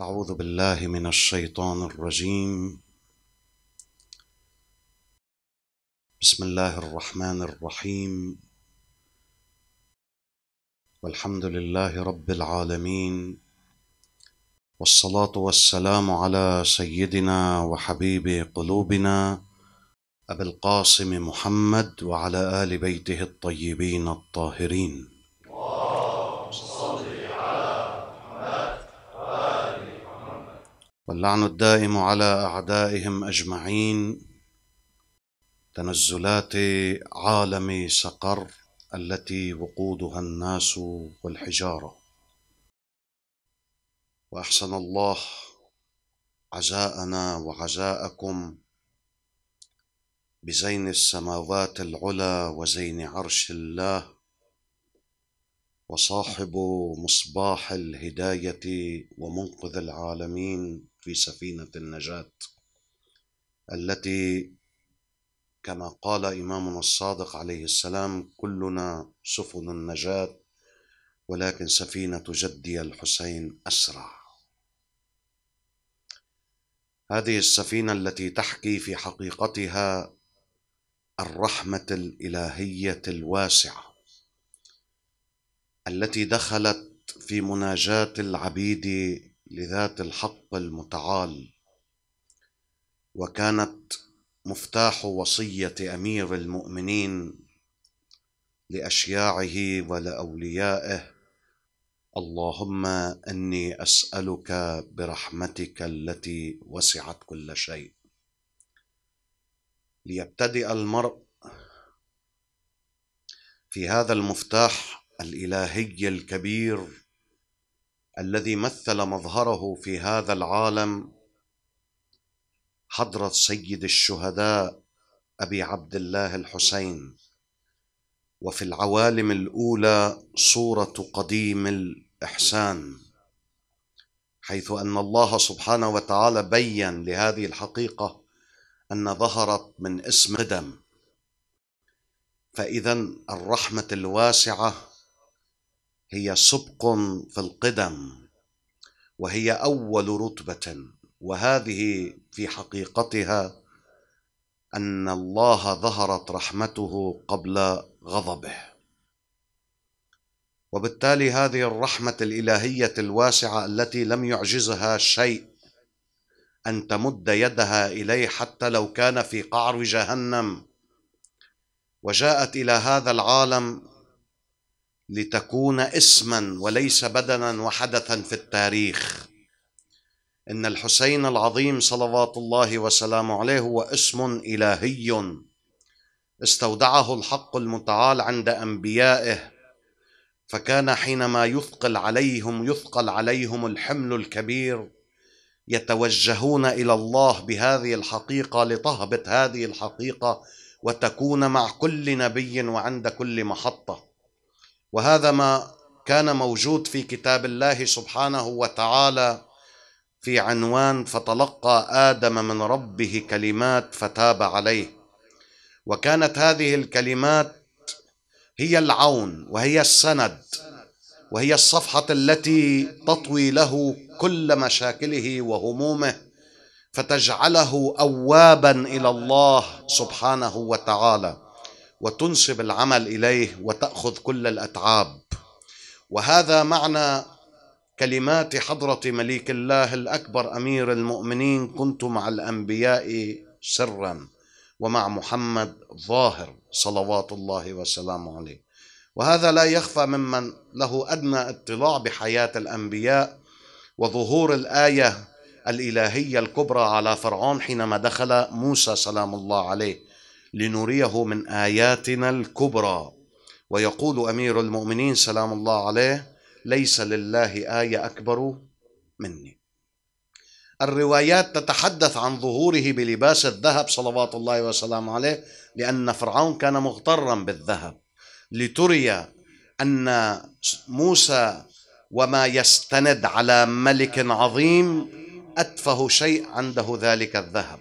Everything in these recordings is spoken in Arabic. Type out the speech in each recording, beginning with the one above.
أعوذ بالله من الشيطان الرجيم بسم الله الرحمن الرحيم والحمد لله رب العالمين والصلاة والسلام على سيدنا وحبيب قلوبنا أبي القاسم محمد وعلى آل بيته الطيبين الطاهرين واللعن الدائم على أعدائهم أجمعين تنزلات عالم سقر التي وقودها الناس والحجارة وأحسن الله عزاءنا وعزاءكم بزين السماوات العلى وزين عرش الله وصاحب مصباح الهداية ومنقذ العالمين في سفينة النجاة التي كما قال إمامنا الصادق عليه السلام كلنا سفن النجاة ولكن سفينة جدي الحسين أسرع هذه السفينة التي تحكي في حقيقتها الرحمة الإلهية الواسعة التي دخلت في مناجاة العبيد لذات الحق المتعال وكانت مفتاح وصيه امير المؤمنين لاشياعه ولاوليائه اللهم اني اسالك برحمتك التي وسعت كل شيء ليبتدئ المرء في هذا المفتاح الالهي الكبير الذي مثل مظهره في هذا العالم حضره سيد الشهداء ابي عبد الله الحسين وفي العوالم الاولى صوره قديم الاحسان حيث ان الله سبحانه وتعالى بين لهذه الحقيقه ان ظهرت من اسم قدم فاذا الرحمه الواسعه هي سبق في القدم وهي اول رتبه وهذه في حقيقتها ان الله ظهرت رحمته قبل غضبه وبالتالي هذه الرحمه الالهيه الواسعه التي لم يعجزها شيء ان تمد يدها اليه حتى لو كان في قعر جهنم وجاءت الى هذا العالم لتكون اسما وليس بدنا وحدثا في التاريخ ان الحسين العظيم صلوات الله وسلامه عليه هو اسم الهي استودعه الحق المتعال عند انبيائه فكان حينما يثقل عليهم يثقل عليهم الحمل الكبير يتوجهون الى الله بهذه الحقيقه لتهبط هذه الحقيقه وتكون مع كل نبي وعند كل محطه وهذا ما كان موجود في كتاب الله سبحانه وتعالى في عنوان فتلقى ادم من ربه كلمات فتاب عليه وكانت هذه الكلمات هي العون وهي السند وهي الصفحه التي تطوي له كل مشاكله وهمومه فتجعله اوابا الى الله سبحانه وتعالى وتنسب العمل اليه وتاخذ كل الاتعاب وهذا معنى كلمات حضره مليك الله الاكبر امير المؤمنين كنت مع الانبياء سرا ومع محمد ظاهر صلوات الله وسلامه عليه وهذا لا يخفى ممن له ادنى اطلاع بحياه الانبياء وظهور الايه الالهيه الكبرى على فرعون حينما دخل موسى سلام الله عليه لنريه من اياتنا الكبرى ويقول امير المؤمنين سلام الله عليه ليس لله ايه اكبر مني الروايات تتحدث عن ظهوره بلباس الذهب صلوات الله وسلامه عليه لان فرعون كان مغترا بالذهب لتري ان موسى وما يستند على ملك عظيم اتفه شيء عنده ذلك الذهب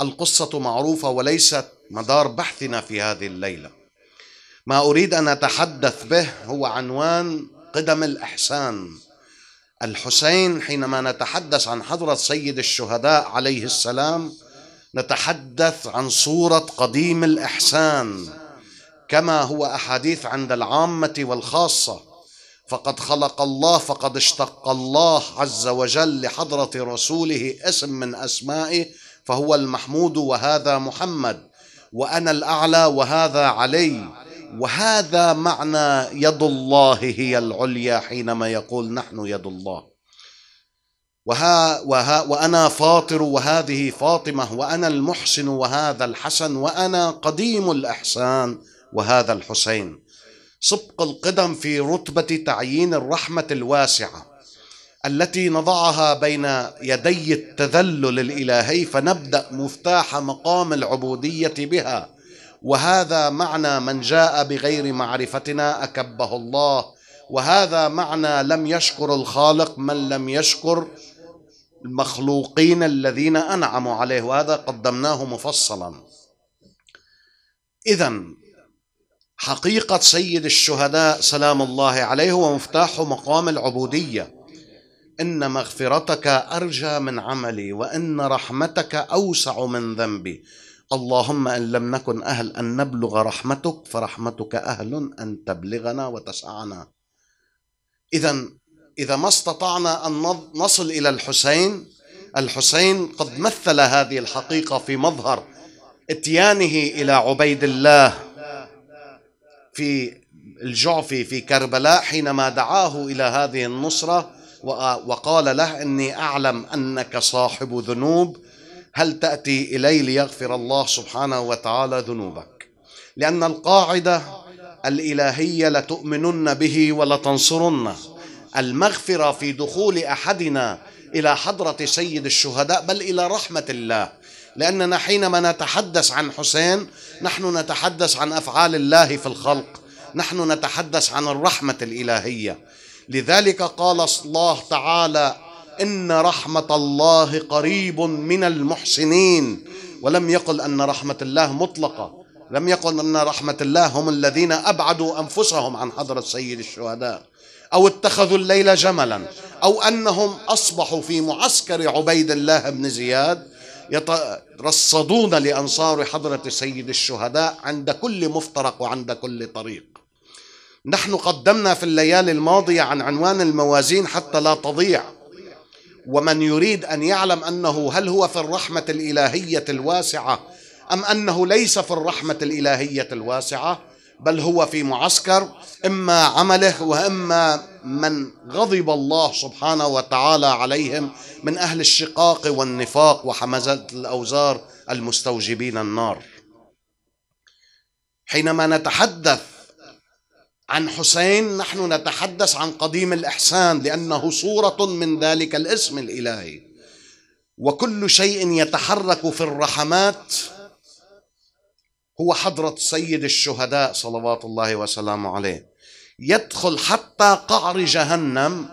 القصه معروفه وليست مدار بحثنا في هذه الليله ما اريد ان اتحدث به هو عنوان قدم الاحسان الحسين حينما نتحدث عن حضره سيد الشهداء عليه السلام نتحدث عن صوره قديم الاحسان كما هو احاديث عند العامه والخاصه فقد خلق الله فقد اشتق الله عز وجل لحضره رسوله اسم من اسمائه فهو المحمود وهذا محمد وانا الاعلى وهذا علي وهذا معنى يد الله هي العليا حينما يقول نحن يد الله وها وها وانا فاطر وهذه فاطمه وانا المحسن وهذا الحسن وانا قديم الاحسان وهذا الحسين سبق القدم في رتبه تعيين الرحمه الواسعه التي نضعها بين يدي التذلل الالهي فنبدا مفتاح مقام العبوديه بها وهذا معنى من جاء بغير معرفتنا اكبه الله وهذا معنى لم يشكر الخالق من لم يشكر المخلوقين الذين انعموا عليه وهذا قدمناه مفصلا اذا حقيقه سيد الشهداء سلام الله عليه هو مفتاح مقام العبوديه ان مغفرتك ارجى من عملي وان رحمتك اوسع من ذنبي اللهم ان لم نكن اهل ان نبلغ رحمتك فرحمتك اهل ان تبلغنا وتسعنا اذا اذا ما استطعنا ان نصل الى الحسين الحسين قد مثل هذه الحقيقه في مظهر اتيانه الى عبيد الله في الجعفي في كربلاء حينما دعاه الى هذه النصره وقال له إني أعلم أنك صاحب ذنوب هل تأتي إلي ليغفر الله سبحانه وتعالى ذنوبك لأن القاعدة الإلهية لتؤمنن به ولتنصرنه المغفرة في دخول أحدنا إلى حضرة سيد الشهداء بل إلى رحمة الله لأننا حينما نتحدث عن حسين نحن نتحدث عن أفعال الله في الخلق نحن نتحدث عن الرحمة الإلهية لذلك قال الله تعالى ان رحمه الله قريب من المحسنين ولم يقل ان رحمه الله مطلقه لم يقل ان رحمه الله هم الذين ابعدوا انفسهم عن حضره سيد الشهداء او اتخذوا الليل جملا او انهم اصبحوا في معسكر عبيد الله بن زياد يترصدون لانصار حضره سيد الشهداء عند كل مفترق وعند كل طريق نحن قدمنا في الليالي الماضية عن عنوان الموازين حتى لا تضيع ومن يريد أن يعلم أنه هل هو في الرحمة الإلهية الواسعة أم أنه ليس في الرحمة الإلهية الواسعة بل هو في معسكر إما عمله وإما من غضب الله سبحانه وتعالى عليهم من أهل الشقاق والنفاق وحمزة الأوزار المستوجبين النار حينما نتحدث عن حسين نحن نتحدث عن قديم الإحسان لأنه صورة من ذلك الاسم الإلهي وكل شيء يتحرك في الرحمات هو حضرة سيد الشهداء صلوات الله وسلامه عليه يدخل حتى قعر جهنم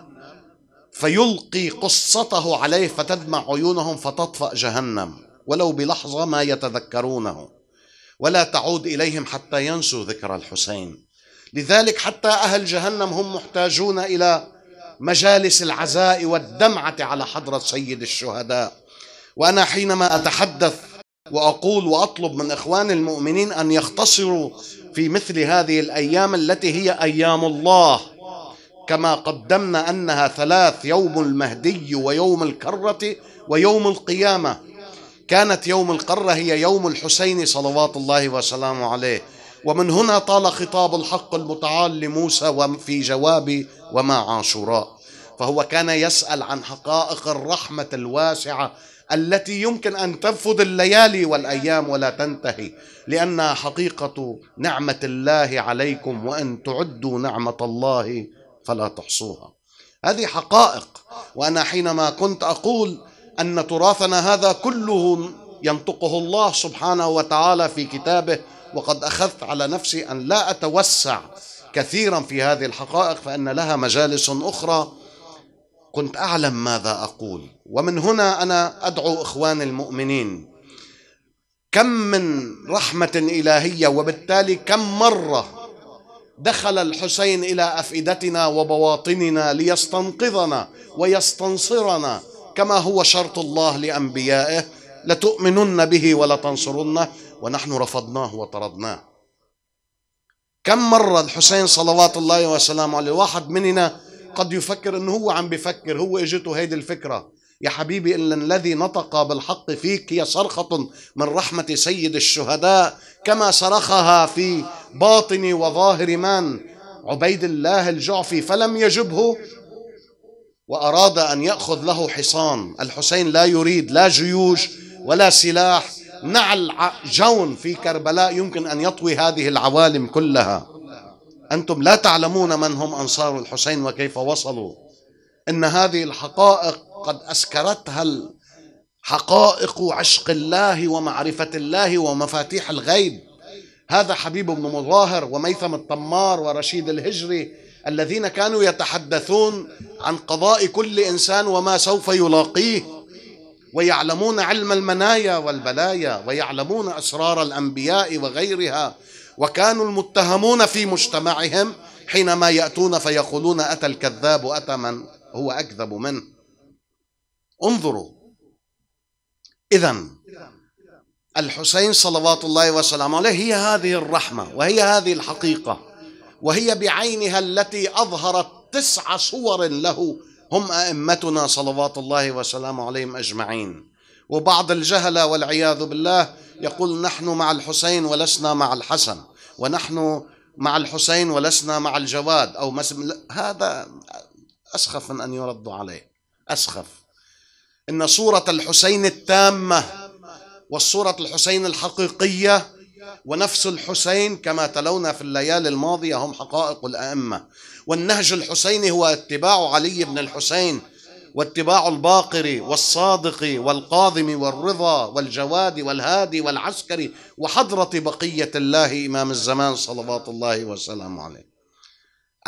فيلقي قصته عليه فتدمع عيونهم فتطفأ جهنم ولو بلحظة ما يتذكرونه ولا تعود إليهم حتى ينسوا ذكر الحسين لذلك حتى أهل جهنم هم محتاجون إلى مجالس العزاء والدمعة على حضرة سيد الشهداء وأنا حينما أتحدث وأقول وأطلب من إخوان المؤمنين أن يختصروا في مثل هذه الأيام التي هي أيام الله كما قدمنا أنها ثلاث يوم المهدي ويوم الكرة ويوم القيامة كانت يوم القرة هي يوم الحسين صلوات الله وسلامه عليه ومن هنا طال خطاب الحق المتعال لموسى في جوابي وما عاشوراء فهو كان يسأل عن حقائق الرحمة الواسعة التي يمكن أن تنفذ الليالي والأيام ولا تنتهي لأنها حقيقة نعمة الله عليكم وأن تعدوا نعمة الله فلا تحصوها هذه حقائق وأنا حينما كنت أقول أن تراثنا هذا كله ينطقه الله سبحانه وتعالى في كتابه وقد أخذت على نفسي أن لا أتوسع كثيرا في هذه الحقائق فإن لها مجالس أخرى كنت أعلم ماذا أقول ومن هنا أنا أدعو إخواني المؤمنين كم من رحمة إلهية وبالتالي كم مرة دخل الحسين إلى أفئدتنا وبواطننا ليستنقذنا ويستنصرنا كما هو شرط الله لأنبيائه لتؤمنن به ولتنصرنه ونحن رفضناه وطردناه كم مرة الحسين صلوات الله وسلامه عليه واحد مننا قد يفكر انه هو عم بفكر هو اجته هيدي الفكرة يا حبيبي إلا الذي نطق بالحق فيك هي صرخة من رحمة سيد الشهداء كما صرخها في باطن وظاهر من عبيد الله الجعفي فلم يجبه وأراد أن يأخذ له حصان الحسين لا يريد لا جيوش ولا سلاح نعل جون في كربلاء يمكن أن يطوي هذه العوالم كلها أنتم لا تعلمون من هم أنصار الحسين وكيف وصلوا إن هذه الحقائق قد أسكرتها حقائق عشق الله ومعرفة الله ومفاتيح الغيب هذا حبيب بن مظاهر وميثم الطمار ورشيد الهجري الذين كانوا يتحدثون عن قضاء كل إنسان وما سوف يلاقيه ويعلمون علم المنايا والبلايا ويعلمون اسرار الانبياء وغيرها وكانوا المتهمون في مجتمعهم حينما ياتون فيقولون اتى الكذاب اتى من هو اكذب منه انظروا اذا الحسين صلوات الله وسلامه عليه هي هذه الرحمه وهي هذه الحقيقه وهي بعينها التي اظهرت تسع صور له هم أئمتنا صلوات الله وسلامه عليهم أجمعين وبعض الجهلة والعياذ بالله يقول نحن مع الحسين ولسنا مع الحسن ونحن مع الحسين ولسنا مع الجواد أو مسم هذا أسخف من أن يرد عليه أسخف إن صورة الحسين التامة والصورة الحسين الحقيقية ونفس الحسين كما تلونا في الليالي الماضية هم حقائق الأئمة والنهج الحسيني هو اتباع علي بن الحسين واتباع الباقر والصادق والقاضم والرضا والجواد والهادي والعسكري وحضرة بقية الله إمام الزمان صلوات الله وسلامه عليه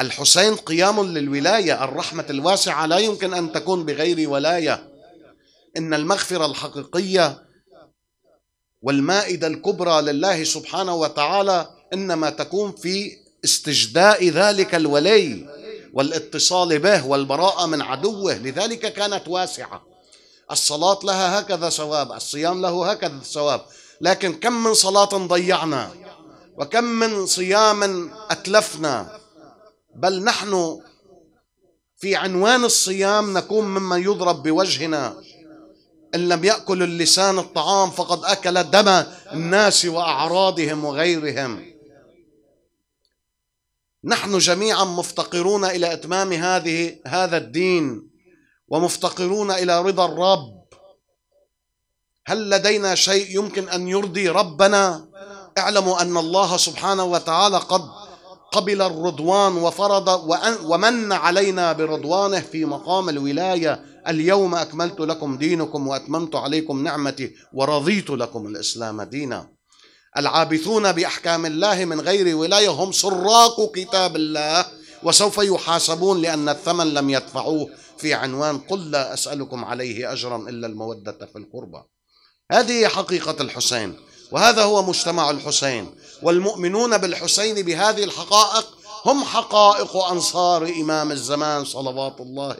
الحسين قيام للولاية الرحمة الواسعة لا يمكن أن تكون بغير ولاية إن المغفرة الحقيقية والمائدة الكبرى لله سبحانه وتعالى إنما تكون في استجداء ذلك الولي والاتصال به والبراءة من عدوه لذلك كانت واسعة الصلاة لها هكذا ثواب الصيام له هكذا ثواب لكن كم من صلاة ضيعنا وكم من صيام أتلفنا بل نحن في عنوان الصيام نكون ممن يضرب بوجهنا إن لم يأكل اللسان الطعام فقد أكل دم الناس وأعراضهم وغيرهم نحن جميعا مفتقرون الى اتمام هذه هذا الدين ومفتقرون الى رضا الرب هل لدينا شيء يمكن ان يرضي ربنا اعلموا ان الله سبحانه وتعالى قد قبل الرضوان وفرض ومن علينا برضوانه في مقام الولايه اليوم اكملت لكم دينكم واتممت عليكم نعمتي ورضيت لكم الاسلام دينا العابثون باحكام الله من غير ولايه هم سراق كتاب الله وسوف يحاسبون لان الثمن لم يدفعوه في عنوان قل لا اسالكم عليه اجرا الا الموده في القربى. هذه حقيقه الحسين وهذا هو مجتمع الحسين والمؤمنون بالحسين بهذه الحقائق هم حقائق انصار امام الزمان صلوات الله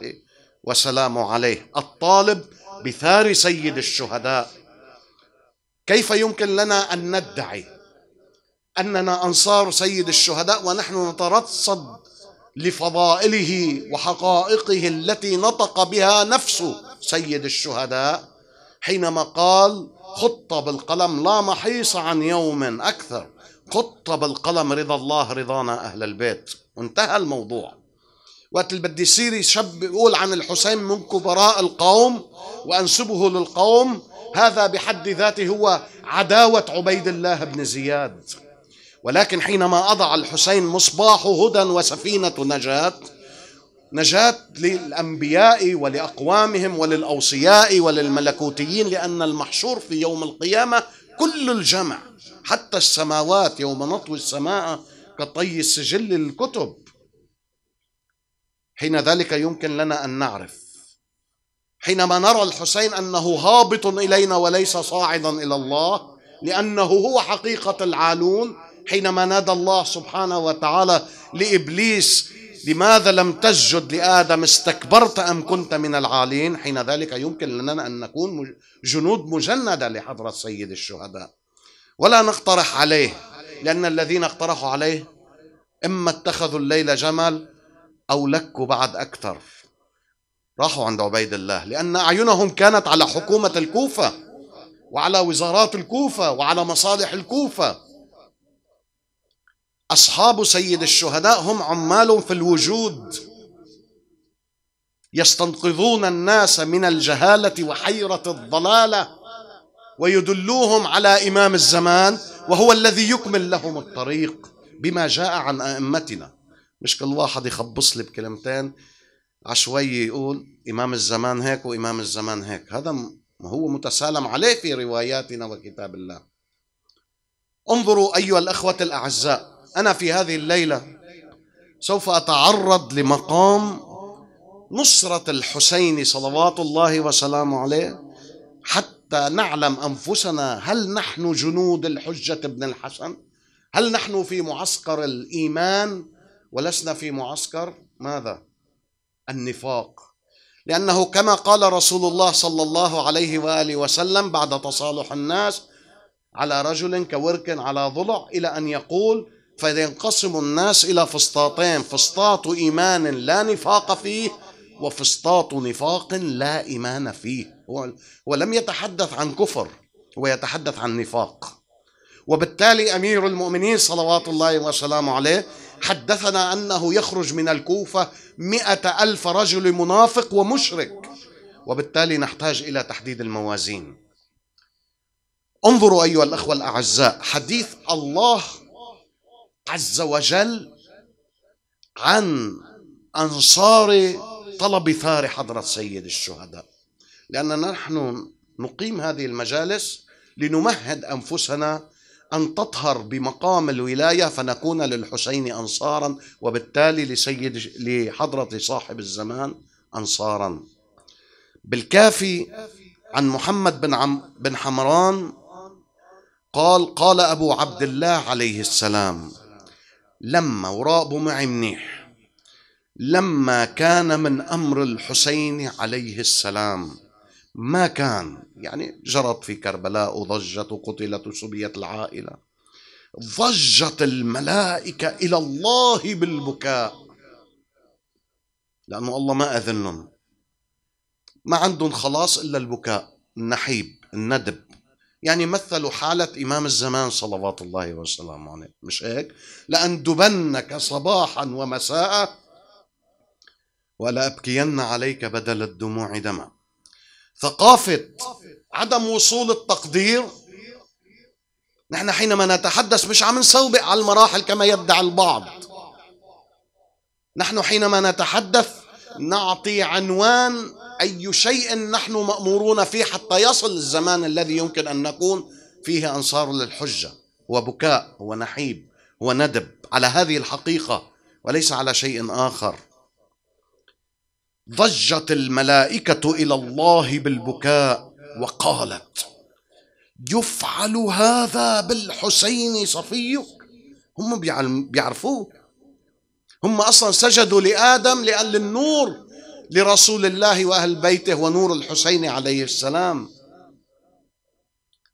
وسلامه عليه الطالب بثار سيد الشهداء كيف يمكن لنا أن ندعي أننا أنصار سيد الشهداء ونحن نترصد لفضائله وحقائقه التي نطق بها نفسه سيد الشهداء حينما قال خط بالقلم لا محيص عن يوم أكثر خط بالقلم رضا الله رضانا أهل البيت وانتهى الموضوع وقت اللي بدي يصير شاب يقول عن الحسين من كبراء القوم وأنسبه للقوم هذا بحد ذاته هو عداوة عبيد الله بن زياد ولكن حينما أضع الحسين مصباح هدى وسفينة نجاة نجاة للأنبياء ولأقوامهم وللأوصياء وللملكوتيين لأن المحشور في يوم القيامة كل الجمع حتى السماوات يوم نطوي السماء كطي السجل الكتب حين ذلك يمكن لنا ان نعرف حينما نرى الحسين انه هابط الينا وليس صاعدا الى الله لانه هو حقيقه العالون حينما نادى الله سبحانه وتعالى لابليس لماذا لم تسجد لادم استكبرت ام كنت من العالين حين ذلك يمكن لنا ان نكون جنود مجنده لحضره سيد الشهداء ولا نقترح عليه لان الذين اقترحوا عليه اما اتخذوا الليل جمل أو لكوا بعد أكثر راحوا عند عبيد الله لأن أعينهم كانت على حكومة الكوفة وعلى وزارات الكوفة وعلى مصالح الكوفة أصحاب سيد الشهداء هم عمال في الوجود يستنقذون الناس من الجهالة وحيرة الضلالة ويدلوهم على إمام الزمان وهو الذي يكمل لهم الطريق بما جاء عن أئمتنا مش كل واحد يخبص لي بكلمتين عشوية يقول إمام الزمان هيك وإمام الزمان هيك هذا هو متسالم عليه في رواياتنا وكتاب الله انظروا أيها الأخوة الأعزاء أنا في هذه الليلة سوف أتعرض لمقام نصرة الحسين صلوات الله وسلامه عليه حتى نعلم أنفسنا هل نحن جنود الحجة بن الحسن هل نحن في معسكر الإيمان ولسنا في معسكر ماذا النفاق لأنه كما قال رسول الله صلى الله عليه وآله وسلم بعد تصالح الناس على رجل كورك على ضلع إلى أن يقول فينقسم الناس إلى فسطاطين فسطاط إيمان لا نفاق فيه وفسطاط نفاق لا إيمان فيه ولم يتحدث عن كفر ويتحدث عن نفاق وبالتالي أمير المؤمنين صلوات الله وسلامه عليه حدثنا أنه يخرج من الكوفة مئة ألف رجل منافق ومشرك وبالتالي نحتاج إلى تحديد الموازين انظروا أيها الأخوة الأعزاء حديث الله عز وجل عن أنصار طلب ثار حضرة سيد الشهداء لأننا نحن نقيم هذه المجالس لنمهد أنفسنا أن تطهر بمقام الولاية فنكون للحسين أنصارا وبالتالي لسيد لحضرة صاحب الزمان أنصارا بالكافي عن محمد بن, عم بن حمران قال قال أبو عبد الله عليه السلام لما وراء أبو معي منيح لما كان من أمر الحسين عليه السلام ما كان يعني جرت في كربلاء وضجت وقتلت وسبيت العائلة ضجت الملائكة إلى الله بالبكاء لأنه الله ما أذنهم ما عندهم خلاص إلا البكاء النحيب الندب يعني مثلوا حالة إمام الزمان صلوات الله وسلامه عليه مش هيك لأندبنك صباحا ومساء ولأبكين عليك بدل الدموع دما ثقافة عدم وصول التقدير نحن حينما نتحدث مش عم نسوبق على المراحل كما يدعي البعض نحن حينما نتحدث نعطي عنوان أي شيء نحن مأمورون فيه حتى يصل الزمان الذي يمكن أن نكون فيه أنصار للحجة هو بكاء هو نحيب هو ندب على هذه الحقيقة وليس على شيء آخر ضجت الملائكة إلى الله بالبكاء وقالت يفعل هذا بالحسين صفيك هم بيعرفوه هم أصلا سجدوا لآدم لأن النور لرسول الله وأهل بيته ونور الحسين عليه السلام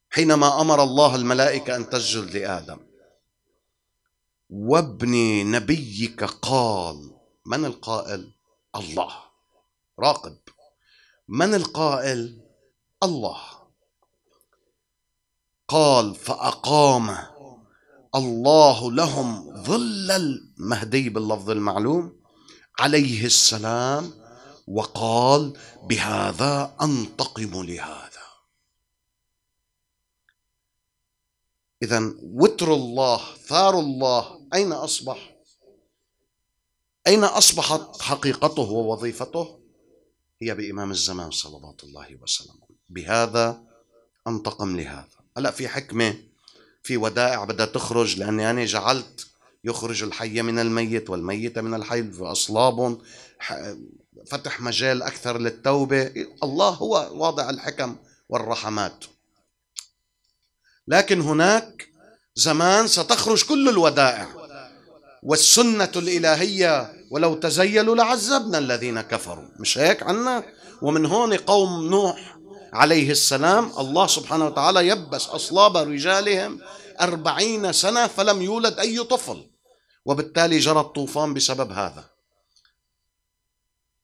حينما أمر الله الملائكة أن تسجد لآدم وابن نبيك قال من القائل الله راقب من القائل الله قال فأقام الله لهم ظل المهدي باللفظ المعلوم عليه السلام وقال بهذا أنتقم لهذا إذا وتر الله ثار الله أين أصبح أين أصبحت حقيقته ووظيفته هي بإمام الزمان صلوات الله وسلامه بهذا انتقم لهذا هلا في حكمه في ودائع بدها تخرج لاني انا جعلت يخرج الحي من الميت والميت من الحي فاصلاب فتح مجال اكثر للتوبه الله هو واضع الحكم والرحمات لكن هناك زمان ستخرج كل الودائع والسنه الالهيه ولو تزيلوا لعذبنا الذين كفروا مش هيك عنا ومن هون قوم نوح عليه السلام الله سبحانه وتعالى يبس أصلاب رجالهم أربعين سنة فلم يولد أي طفل وبالتالي جرى الطوفان بسبب هذا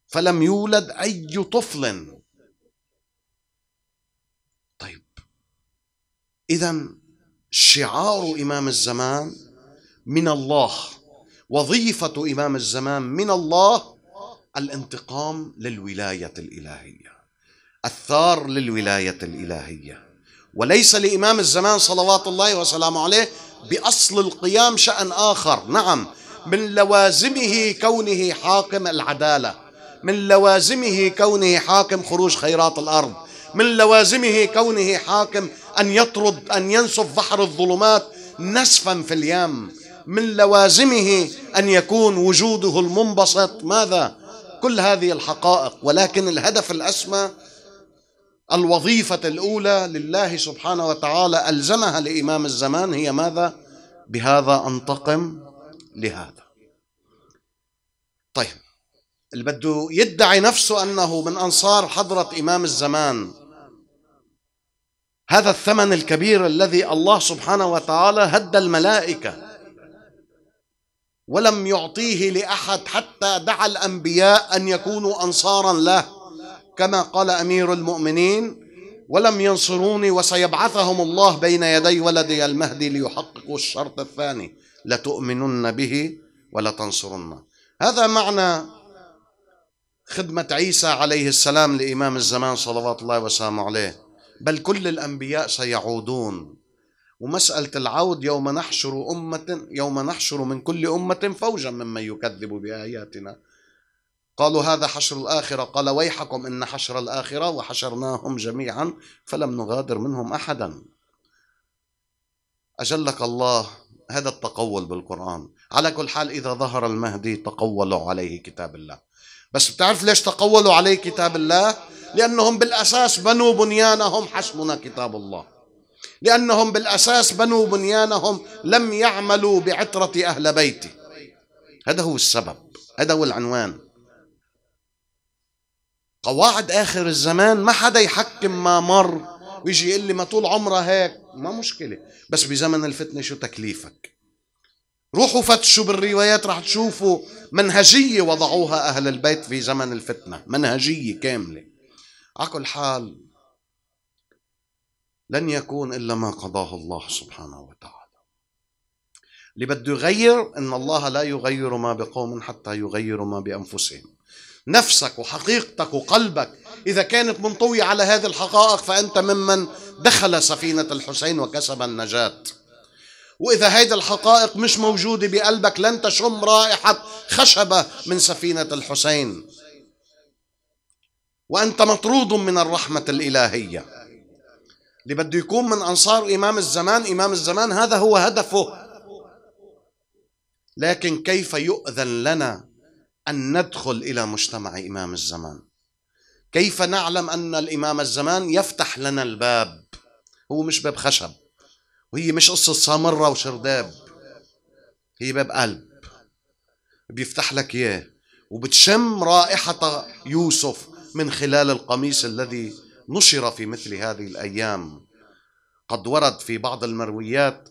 فلم يولد أي طفل طيب إذا شعار إمام الزمان من الله وظيفة إمام الزمان من الله الانتقام للولاية الإلهية الثار للولاية الإلهية وليس لإمام الزمان صلوات الله وسلامه عليه بأصل القيام شأن آخر نعم من لوازمه كونه حاكم العدالة من لوازمه كونه حاكم خروج خيرات الأرض من لوازمه كونه حاكم أن يطرد أن ينسف بحر الظلمات نسفا في اليم من لوازمه أن يكون وجوده المنبسط ماذا؟ كل هذه الحقائق ولكن الهدف الأسمى الوظيفة الأولى لله سبحانه وتعالى ألزمها لإمام الزمان هي ماذا؟ بهذا أنتقم لهذا طيب اللي بده يدعي نفسه أنه من أنصار حضرة إمام الزمان هذا الثمن الكبير الذي الله سبحانه وتعالى هدى الملائكة ولم يعطيه لأحد حتى دعا الأنبياء أن يكونوا أنصارا له كما قال امير المؤمنين ولم ينصروني وسيبعثهم الله بين يدي ولدي المهدي ليحققوا الشرط الثاني لتؤمنن به ولتنصرنه هذا معنى خدمة عيسى عليه السلام لإمام الزمان صلوات الله وسلامه عليه بل كل الأنبياء سيعودون ومسألة العود يوم نحشر أمة يوم نحشر من كل أمة فوجا ممن يكذب بآياتنا قالوا هذا حشر الآخرة قال ويحكم إن حشر الآخرة وحشرناهم جميعا فلم نغادر منهم أحدا أجلك الله هذا التقول بالقرآن على كل حال إذا ظهر المهدي تقولوا عليه كتاب الله بس بتعرف ليش تقولوا عليه كتاب الله لأنهم بالأساس بنوا بنيانهم حسبنا كتاب الله لأنهم بالأساس بنوا بنيانهم لم يعملوا بعترة أهل بيتي هذا هو السبب هذا هو العنوان قواعد آخر الزمان ما حدا يحكم ما مر ويجي يقول لي ما طول عمرها هيك ما مشكلة بس بزمن الفتنة شو تكليفك روحوا فتشوا بالروايات رح تشوفوا منهجية وضعوها أهل البيت في زمن الفتنة منهجية كاملة على كل حال لن يكون إلا ما قضاه الله سبحانه وتعالى اللي بده يغير إن الله لا يغير ما بقوم حتى يغيروا ما بأنفسهم نفسك وحقيقتك وقلبك إذا كانت منطوية على هذه الحقائق فأنت ممن دخل سفينة الحسين وكسب النجاة وإذا هذه الحقائق مش موجودة بقلبك لن تشم رائحة خشبة من سفينة الحسين وأنت مطرود من الرحمة الإلهية اللي بده يكون من أنصار إمام الزمان إمام الزمان هذا هو هدفه لكن كيف يؤذن لنا أن ندخل إلى مجتمع إمام الزمان كيف نعلم أن الإمام الزمان يفتح لنا الباب هو مش باب خشب وهي مش قصة سامرة وشرداب هي باب قلب بيفتح لك إياه وبتشم رائحة يوسف من خلال القميص الذي نشر في مثل هذه الأيام قد ورد في بعض المرويات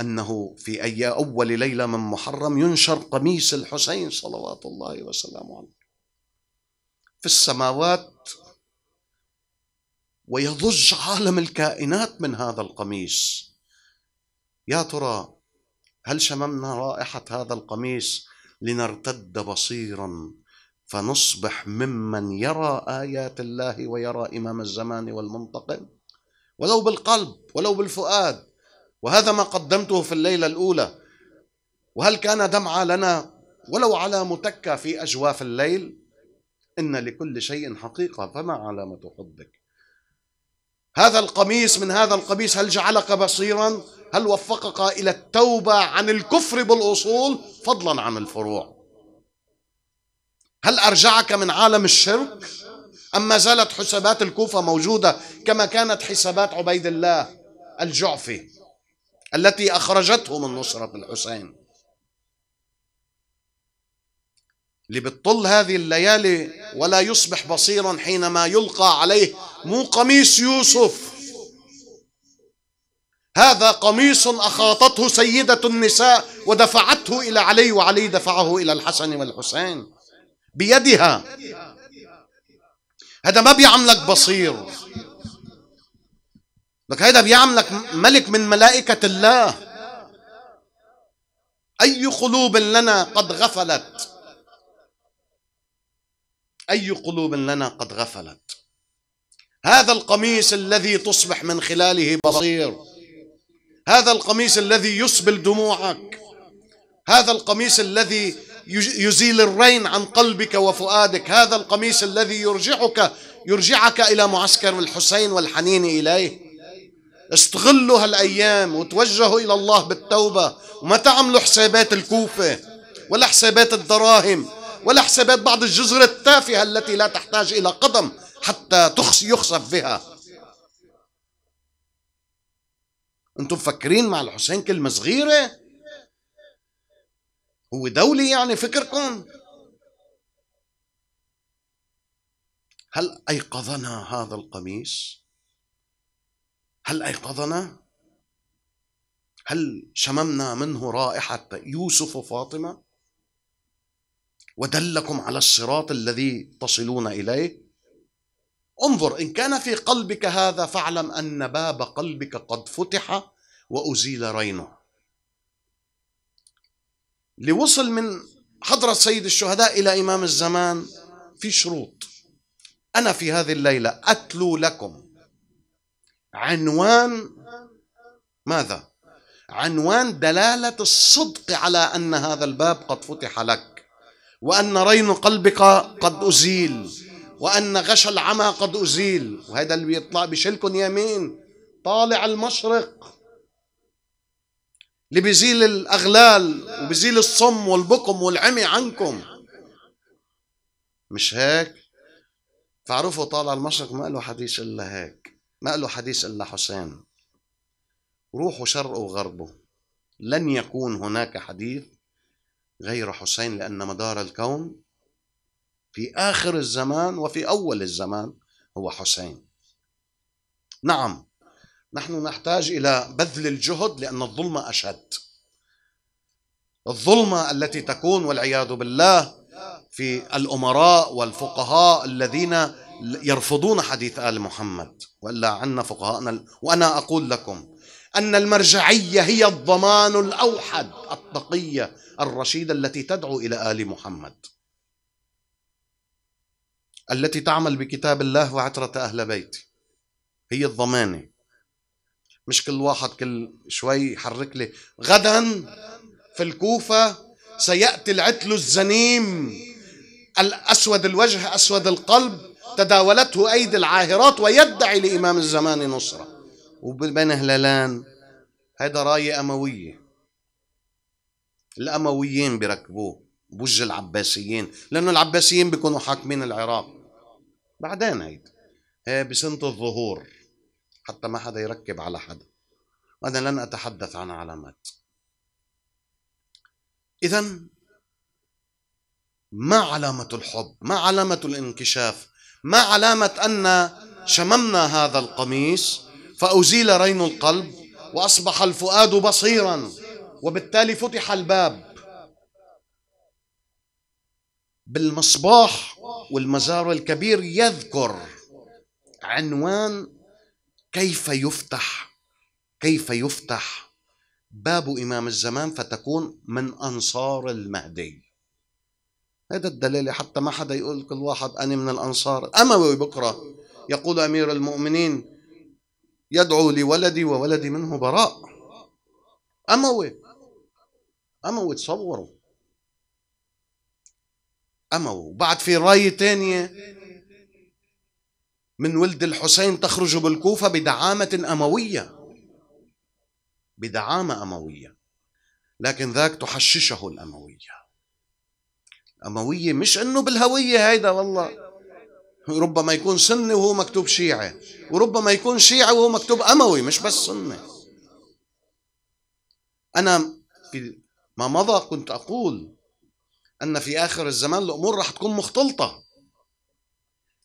أنه في أي أول ليلة من محرم ينشر قميص الحسين صلوات الله وسلامه عليه في السماوات ويضج عالم الكائنات من هذا القميص يا ترى هل شممنا رائحة هذا القميص لنرتد بصيرا فنصبح ممن يرى آيات الله ويرى إمام الزمان والمنتقم ولو بالقلب ولو بالفؤاد وهذا ما قدمته في الليلة الأولى وهل كان دمعة لنا ولو على متكة في أجواف الليل إن لكل شيء حقيقة فما علامة حبك هذا القميص من هذا القميص هل جعلك بصيرا هل وفقك إلى التوبة عن الكفر بالأصول فضلا عن الفروع هل أرجعك من عالم الشرك أم ما زالت حسابات الكوفة موجودة كما كانت حسابات عبيد الله الجعفي التي أخرجته من نصرة الحسين بتطل هذه الليالي ولا يصبح بصيرا حينما يلقى عليه مو قميص يوسف هذا قميص أخاطته سيدة النساء ودفعته إلى علي وعلي دفعه إلى الحسن والحسين بيدها هذا ما بيعملك بصير لك هيدا بيعملك ملك من ملائكة الله أي قلوب لنا قد غفلت أي قلوب لنا قد غفلت هذا القميص الذي تصبح من خلاله بصير هذا القميص الذي يسبل دموعك هذا القميص الذي يزيل الرين عن قلبك وفؤادك هذا القميص الذي يرجعك يرجعك إلى معسكر الحسين والحنين إليه استغلوا هالأيام وتوجهوا إلى الله بالتوبة وما تعملوا حسابات الكوفة ولا حسابات الدراهم ولا حسابات بعض الجزر التافهة التي لا تحتاج إلى قدم حتى يخسف بها أنتم مفكرين مع الحسين كلمة صغيرة هو دولي يعني فكركم هل أيقظنا هذا القميص؟ هل أيقظنا؟ هل شممنا منه رائحة يوسف وفاطمة؟ ودلكم على الصراط الذي تصلون إليه؟ انظر إن كان في قلبك هذا فاعلم أن باب قلبك قد فتح وأزيل رينه لوصل من حضرة سيد الشهداء إلى إمام الزمان في شروط أنا في هذه الليلة أتلو لكم عنوان ماذا عنوان دلاله الصدق على ان هذا الباب قد فتح لك وان رين قلبك قد ازيل وان غش العمى قد ازيل وهذا اللي بيطلع بشلكن يمين طالع المشرق اللي بيزيل الاغلال وبيزيل الصم والبكم والعمي عنكم مش هيك؟ فعرفوا طالع المشرق ما له حديث الا هيك ما له حديث إلا حسين روحوا شرقه وغربه لن يكون هناك حديث غير حسين لأن مدار الكون في آخر الزمان وفي أول الزمان هو حسين نعم نحن نحتاج إلى بذل الجهد لأن الظلمة أشد الظلمة التي تكون والعياذ بالله في الأمراء والفقهاء الذين يرفضون حديث آل محمد وإلا عنا فقهاءنا وأنا أقول لكم أن المرجعية هي الضمان الأوحد التقية الرشيدة التي تدعو إلى آل محمد التي تعمل بكتاب الله وعترة أهل بيتي هي الضمانة مش كل واحد كل شوي يحرك لي غدا في الكوفة سيأتي العتل الزنيم الأسود الوجه أسود القلب تداولته أيدي العاهرات ويدعي لإمام الزمان نصرة وبين هلالان هذا راية أموية الأمويين بركبوه بوج العباسيين لأنه العباسيين بيكونوا حاكمين العراق بعدين هيدا هي إيه، بسنة الظهور حتى ما حدا يركب على حدا وأنا لن أتحدث عن علامات إذا ما علامة الحب ما علامة الانكشاف ما علامة أن شممنا هذا القميص فأزيل رين القلب وأصبح الفؤاد بصيرا وبالتالي فتح الباب بالمصباح والمزار الكبير يذكر عنوان كيف يفتح كيف يفتح باب إمام الزمان فتكون من أنصار المهدي هذا الدلالة حتى ما حدا يقول كل واحد أنا من الأنصار أموي بكرة يقول أمير المؤمنين يدعو لولدي وولدي منه براء أموي أموي تصوروا أموي بعد في راية تانية من ولد الحسين تخرج بالكوفة بدعامة أموية بدعامة أموية لكن ذاك تحششه الأموية أموية مش أنه بالهوية هيدا والله ربما يكون سني وهو مكتوب شيعي وربما يكون شيعي وهو مكتوب أموي مش بس سني أنا في ما مضى كنت أقول أن في آخر الزمان الأمور راح تكون مختلطة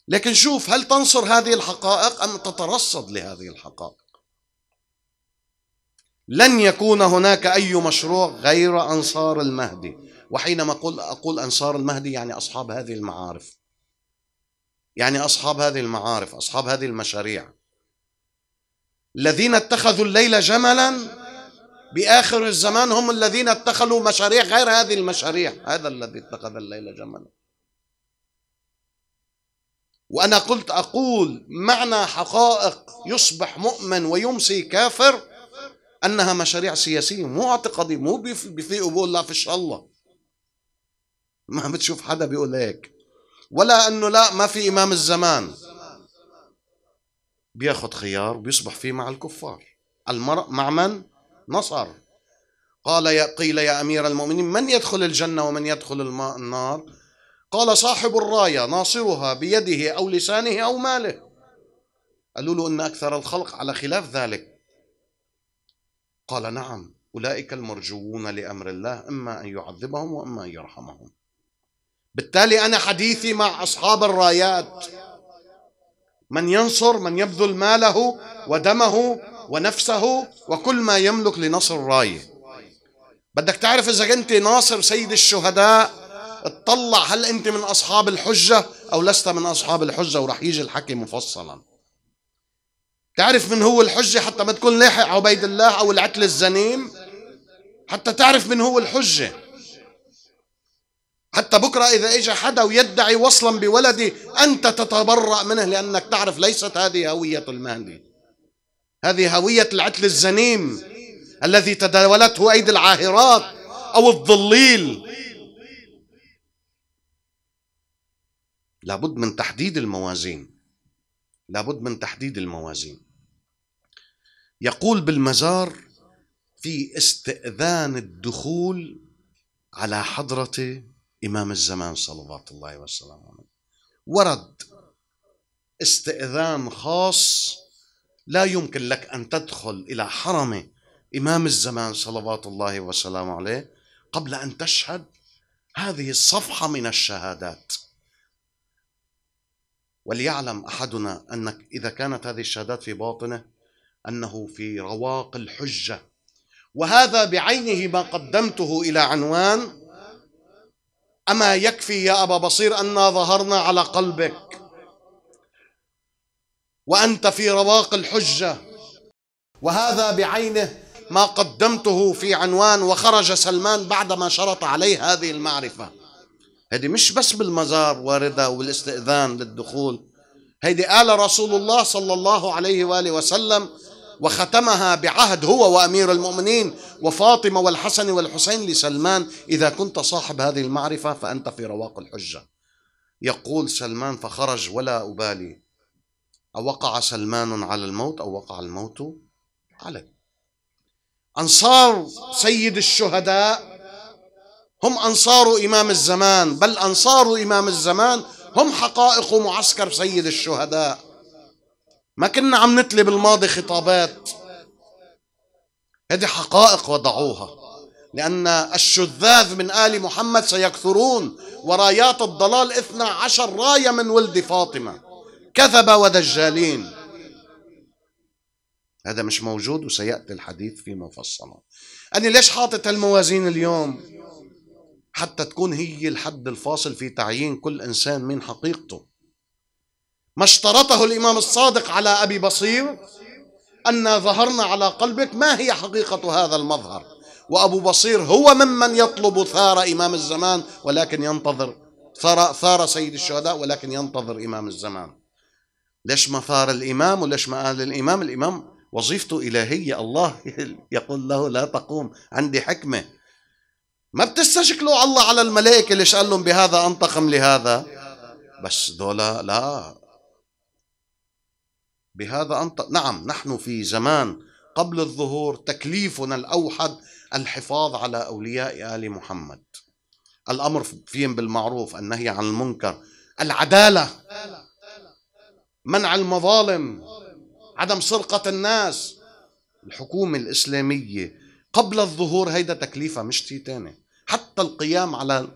لكن شوف هل تنصر هذه الحقائق أم تترصد لهذه الحقائق لن يكون هناك أي مشروع غير أنصار المهدي وحينما أقول أقول أنصار المهدي يعني أصحاب هذه المعارف يعني أصحاب هذه المعارف أصحاب هذه المشاريع الذين اتخذوا الليل جملا بآخر الزمان هم الذين اتخذوا مشاريع غير هذه المشاريع هذا الذي اتخذ الليل جملا وأنا قلت أقول معنى حقائق يصبح مؤمن ويمسي كافر أنها مشاريع سياسية مو اعتقادي مو بيفيقوا بيقول لا فيش الله ما بتشوف حدا بيقول هيك ولا انه لا ما في امام الزمان بياخذ خيار وبيصبح فيه مع الكفار المرء مع من نصر قال يا قيل يا امير المؤمنين من يدخل الجنه ومن يدخل النار قال صاحب الرايه ناصرها بيده او لسانه او ماله قالوا له ان اكثر الخلق على خلاف ذلك قال نعم اولئك المرجوون لامر الله اما ان يعذبهم واما ان يرحمهم بالتالي أنا حديثي مع أصحاب الرايات من ينصر من يبذل ماله ودمه ونفسه وكل ما يملك لنصر الراية بدك تعرف إذا أنت ناصر سيد الشهداء اطلع هل أنت من أصحاب الحجة أو لست من أصحاب الحجة ورح يجي الحكي مفصلا تعرف من هو الحجة حتى ما تكون لاحق عبيد الله أو العتل الزنيم حتى تعرف من هو الحجه حتى بكرة إذا إجا حدا ويدعي وصلا بولدي أنت تتبرأ منه لأنك تعرف ليست هذه هوية المهدي هذه هوية العتل الزنيم الذي تداولته أيدي العاهرات أو الظليل لابد من تحديد الموازين لابد من تحديد الموازين يقول بالمزار في استئذان الدخول على حضرة إمام الزمان صلوات الله وسلامه عليه ورد استئذان خاص لا يمكن لك أن تدخل إلى حرم إمام الزمان صلوات الله وسلامه عليه قبل أن تشهد هذه الصفحة من الشهادات وليعلم أحدنا أنك إذا كانت هذه الشهادات في باطنه أنه في رواق الحجة وهذا بعينه ما قدمته إلى عنوان أما يكفي يا أبا بصير أن ظهرنا على قلبك وأنت في رواق الحجة وهذا بعينه ما قدمته في عنوان وخرج سلمان بعدما شرط عليه هذه المعرفة هذه مش بس بالمزار واردة والاستئذان للدخول هذه قال رسول الله صلى الله عليه وآله وسلم وختمها بعهد هو وامير المؤمنين وفاطمه والحسن والحسين لسلمان اذا كنت صاحب هذه المعرفه فانت في رواق الحجه. يقول سلمان فخرج ولا ابالي اوقع سلمان على الموت او وقع الموت عليه. انصار سيد الشهداء هم انصار امام الزمان بل انصار امام الزمان هم حقائق معسكر سيد الشهداء ما كنا عم نتلي بالماضي خطابات هذه حقائق وضعوها لأن الشذاذ من آل محمد سيكثرون ورايات الضلال إثنى عشر راية من ولد فاطمة كذبة ودجالين هذا مش موجود وسيأتي الحديث فيما مفصلا أنا ليش حاطط الموازين اليوم حتى تكون هي الحد الفاصل في تعيين كل إنسان من حقيقته ما اشترطه الإمام الصادق على أبي بصير أن ظهرنا على قلبك ما هي حقيقة هذا المظهر وأبو بصير هو ممن يطلب ثار إمام الزمان ولكن ينتظر ثار, ثار سيد الشهداء ولكن ينتظر إمام الزمان ليش ما ثار الإمام وليش ما قال الإمام الإمام وظيفته إلهية الله يقول له لا تقوم عندي حكمة ما بتستشكلوا الله على الملائكة ليش قال لهم بهذا أنتقم لهذا بس دولا لا بهذا أنت نعم نحن في زمان قبل الظهور تكليفنا الأوحد الحفاظ على أولياء آل محمد الأمر فيهم بالمعروف النهي عن المنكر العدالة منع المظالم عدم سرقة الناس الحكومة الإسلامية قبل الظهور هيدا تكليفها مش شيء تاني حتى القيام على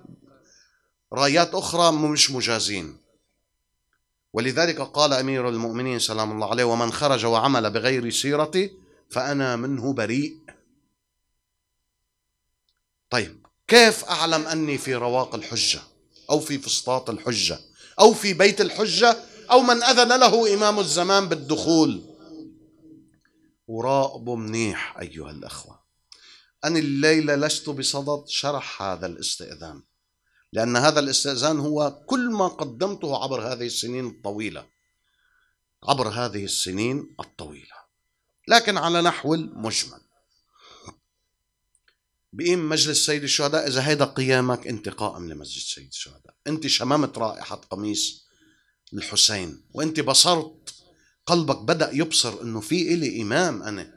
رايات أخرى مش مجازين ولذلك قال أمير المؤمنين سلام الله عليه ومن خرج وعمل بغير سيرتي فأنا منه بريء طيب كيف أعلم أني في رواق الحجة أو في فسطاط الحجة أو في بيت الحجة أو من أذن له إمام الزمان بالدخول وراقب منيح أيها الأخوة أنا الليلة لست بصدد شرح هذا الاستئذان لأن هذا الاستئذان هو كل ما قدمته عبر هذه السنين الطويلة عبر هذه السنين الطويلة لكن على نحو المجمل بقيم مجلس سيد الشهداء إذا هيدا قيامك أنت قائم لمسجد سيد الشهداء أنت شممت رائحة قميص الحسين وأنت بصرت قلبك بدأ يبصر أنه في إلي إمام أنا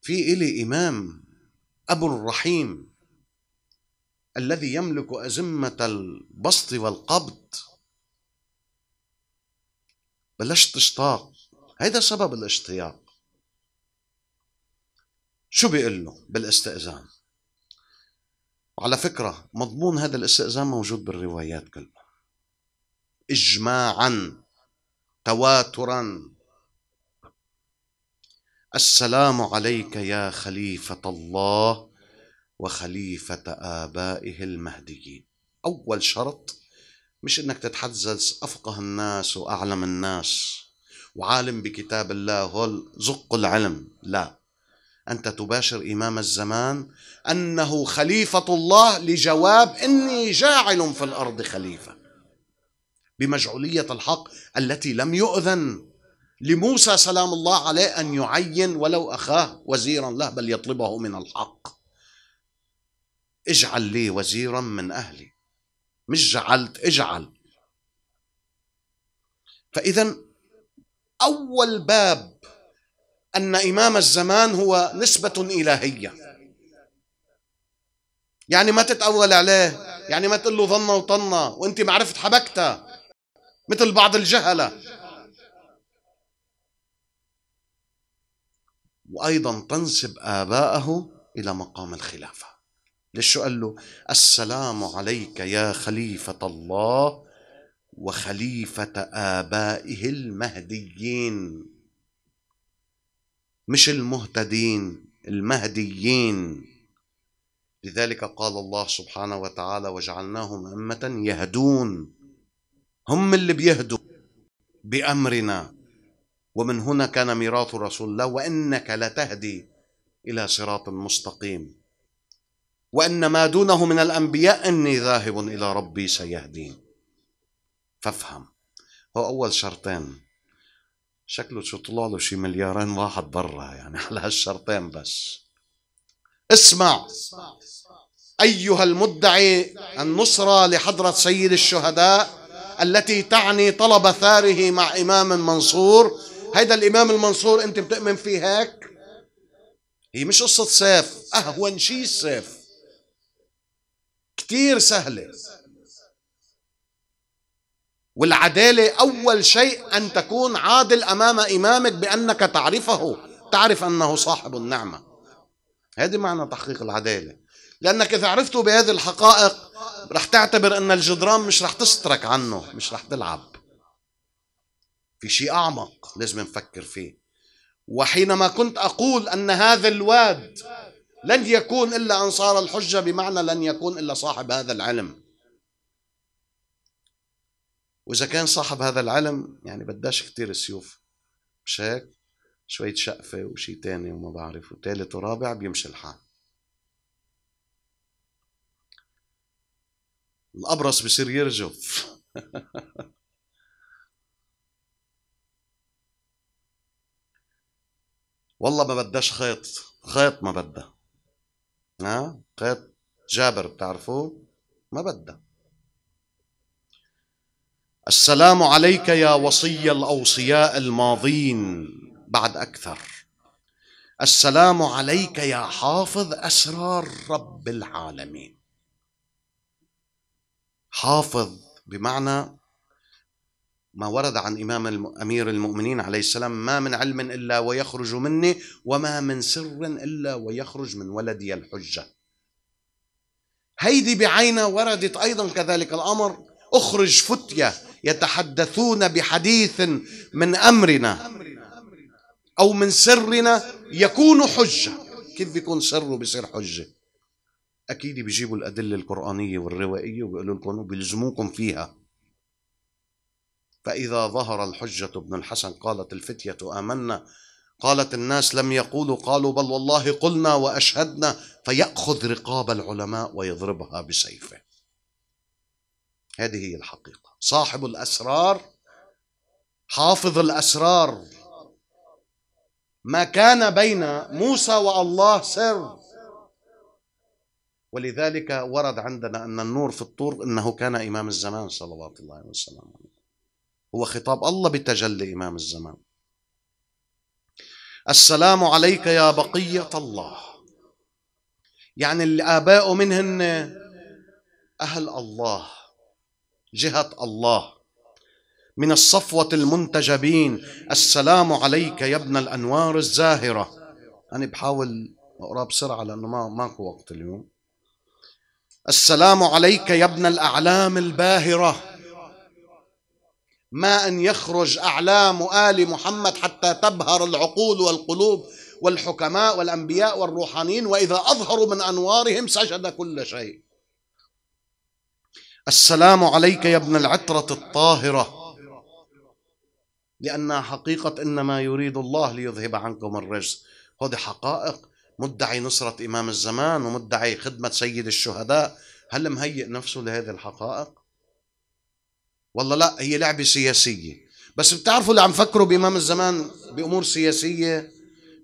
في إلي إمام أبو الرحيم الذي يملك أزمة البسط والقبض بلشت تشتاق هذا سبب الاشتياق شو بيقول له بالاستئذان وعلى فكرة مضمون هذا الاستئذان موجود بالروايات كلها إجماعا تواترا السلام عليك يا خليفة الله وخليفة آبائه المهديين أول شرط مش أنك تتحدث أفقه الناس وأعلم الناس وعالم بكتاب الله هول زق العلم لا أنت تباشر إمام الزمان أنه خليفة الله لجواب إني جاعل في الأرض خليفة بمجعولية الحق التي لم يؤذن لموسى سلام الله عليه أن يعين ولو أخاه وزيرا له بل يطلبه من الحق اجعل لي وزيرا من أهلي مش جعلت اجعل فإذا أول باب أن إمام الزمان هو نسبة إلهية يعني ما تتأول عليه يعني ما تقول له ظنة وطنة وانت عرفت حبكتها مثل بعض الجهلة وأيضا تنسب آباءه إلى مقام الخلافة ليش شو قال له السلام عليك يا خليفة الله وخليفة آبائه المهديين مش المهتدين المهديين لذلك قال الله سبحانه وتعالى وجعلناهم أمة يهدون هم اللي بيهدوا بأمرنا ومن هنا كان ميراث رسول الله وإنك لتهدي إلى صراط مستقيم وأن ما دونه من الأنبياء إني ذاهب إلى ربي سيهدين فافهم هو أول شرطين شكله شو طلع له شي مليارين واحد برا يعني على هالشرطين بس اسمع أيها المدعي النصرة لحضرة سيد الشهداء التي تعني طلب ثاره مع إمام منصور هيدا الإمام المنصور أنت بتؤمن فيه هيك هي مش قصة سيف أهون شيء السيف كتير سهلة والعدالة أول شيء أن تكون عادل أمام إمامك بأنك تعرفه تعرف أنه صاحب النعمة هذه معنى تحقيق العدالة لأنك إذا عرفته بهذه الحقائق رح تعتبر أن الجدران مش رح تسترك عنه مش رح تلعب في شيء أعمق لازم نفكر فيه وحينما كنت أقول أن هذا الواد لن يكون إلا أنصار الحجة بمعنى لن يكون إلا صاحب هذا العلم وإذا كان صاحب هذا العلم يعني بداش كتير سيوف مش هيك شوية شقفة وشي تاني وما بعرف وثالث ورابع بيمشي الحال الأبرص بصير يرجف والله ما بداش خيط خيط ما بدأ ها قط جابر بتعرفوا ما بدها السلام عليك يا وصي الأوصياء الماضين بعد أكثر السلام عليك يا حافظ أسرار رب العالمين حافظ بمعنى ما ورد عن إمام أمير المؤمنين عليه السلام ما من علم إلا ويخرج مني وما من سر إلا ويخرج من ولدي الحجة هيدي بعينها وردت أيضا كذلك الأمر أخرج فتية يتحدثون بحديث من أمرنا أو من سرنا يكون حجة كيف بيكون سره بصير حجة أكيد بيجيبوا الأدلة القرآنية والروائية وبيقولوا لكم بيلزموكم فيها فإذا ظهر الحجة بن الحسن قالت الفتية آمنا قالت الناس لم يقولوا قالوا بل والله قلنا وأشهدنا فيأخذ رقاب العلماء ويضربها بسيفه هذه هي الحقيقة صاحب الأسرار حافظ الأسرار ما كان بين موسى والله سر ولذلك ورد عندنا أن النور في الطور أنه كان إمام الزمان صلوات الله وسلامه وسلم هو خطاب الله بتجلي إمام الزمان السلام عليك يا بقية الله يعني اللي آباؤه منهن أهل الله جهة الله من الصفوة المنتجبين السلام عليك يا ابن الأنوار الزاهرة أنا بحاول أقرأ بسرعة لأنه ما ماكو وقت اليوم السلام عليك يا ابن الأعلام الباهرة ما ان يخرج اعلام ال محمد حتى تبهر العقول والقلوب والحكماء والانبياء والروحانيين واذا اظهروا من انوارهم سجد كل شيء السلام عليك يا ابن العتره الطاهره لانها حقيقه انما يريد الله ليذهب عنكم الرجز هذه حقائق مدعي نصره امام الزمان ومدعي خدمه سيد الشهداء هل مهيئ نفسه لهذه الحقائق والله لا هي لعبة سياسية بس بتعرفوا اللي عم فكروا بإمام الزمان بأمور سياسية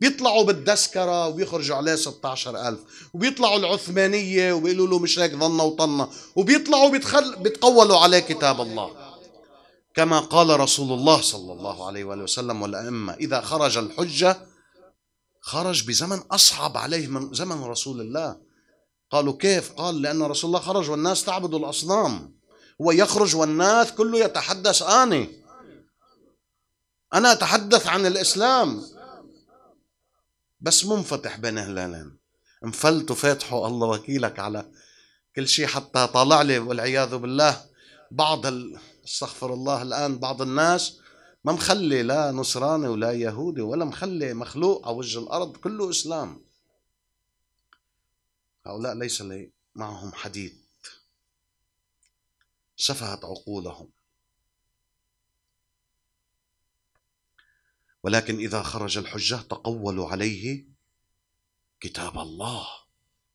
بيطلعوا بالدسكرة وبيخرجوا عليه 16 ألف وبيطلعوا العثمانية وبيقولوا له مش هيك ظننا وطنا وبيطلعوا بيتخل... بيتقولوا عليه كتاب الله كما قال رسول الله صلى الله عليه وآله وسلم والأئمة إذا خرج الحجة خرج بزمن أصعب عليه من زمن رسول الله قالوا كيف قال لأن رسول الله خرج والناس تعبد الأصنام هو يخرج والناس كله يتحدث أنا أنا أتحدث عن الإسلام بس منفتح بين هلالين انفلت وفاتحه الله وكيلك على كل شيء حتى طالع لي والعياذ بالله بعض ال... استغفر الله الآن بعض الناس ما مخلي لا نصراني ولا يهودي ولا مخلي مخلوق على وجه الأرض كله إسلام هؤلاء ليس لي معهم حديث شفهت عقولهم ولكن إذا خرج الحجة تقولوا عليه كتاب الله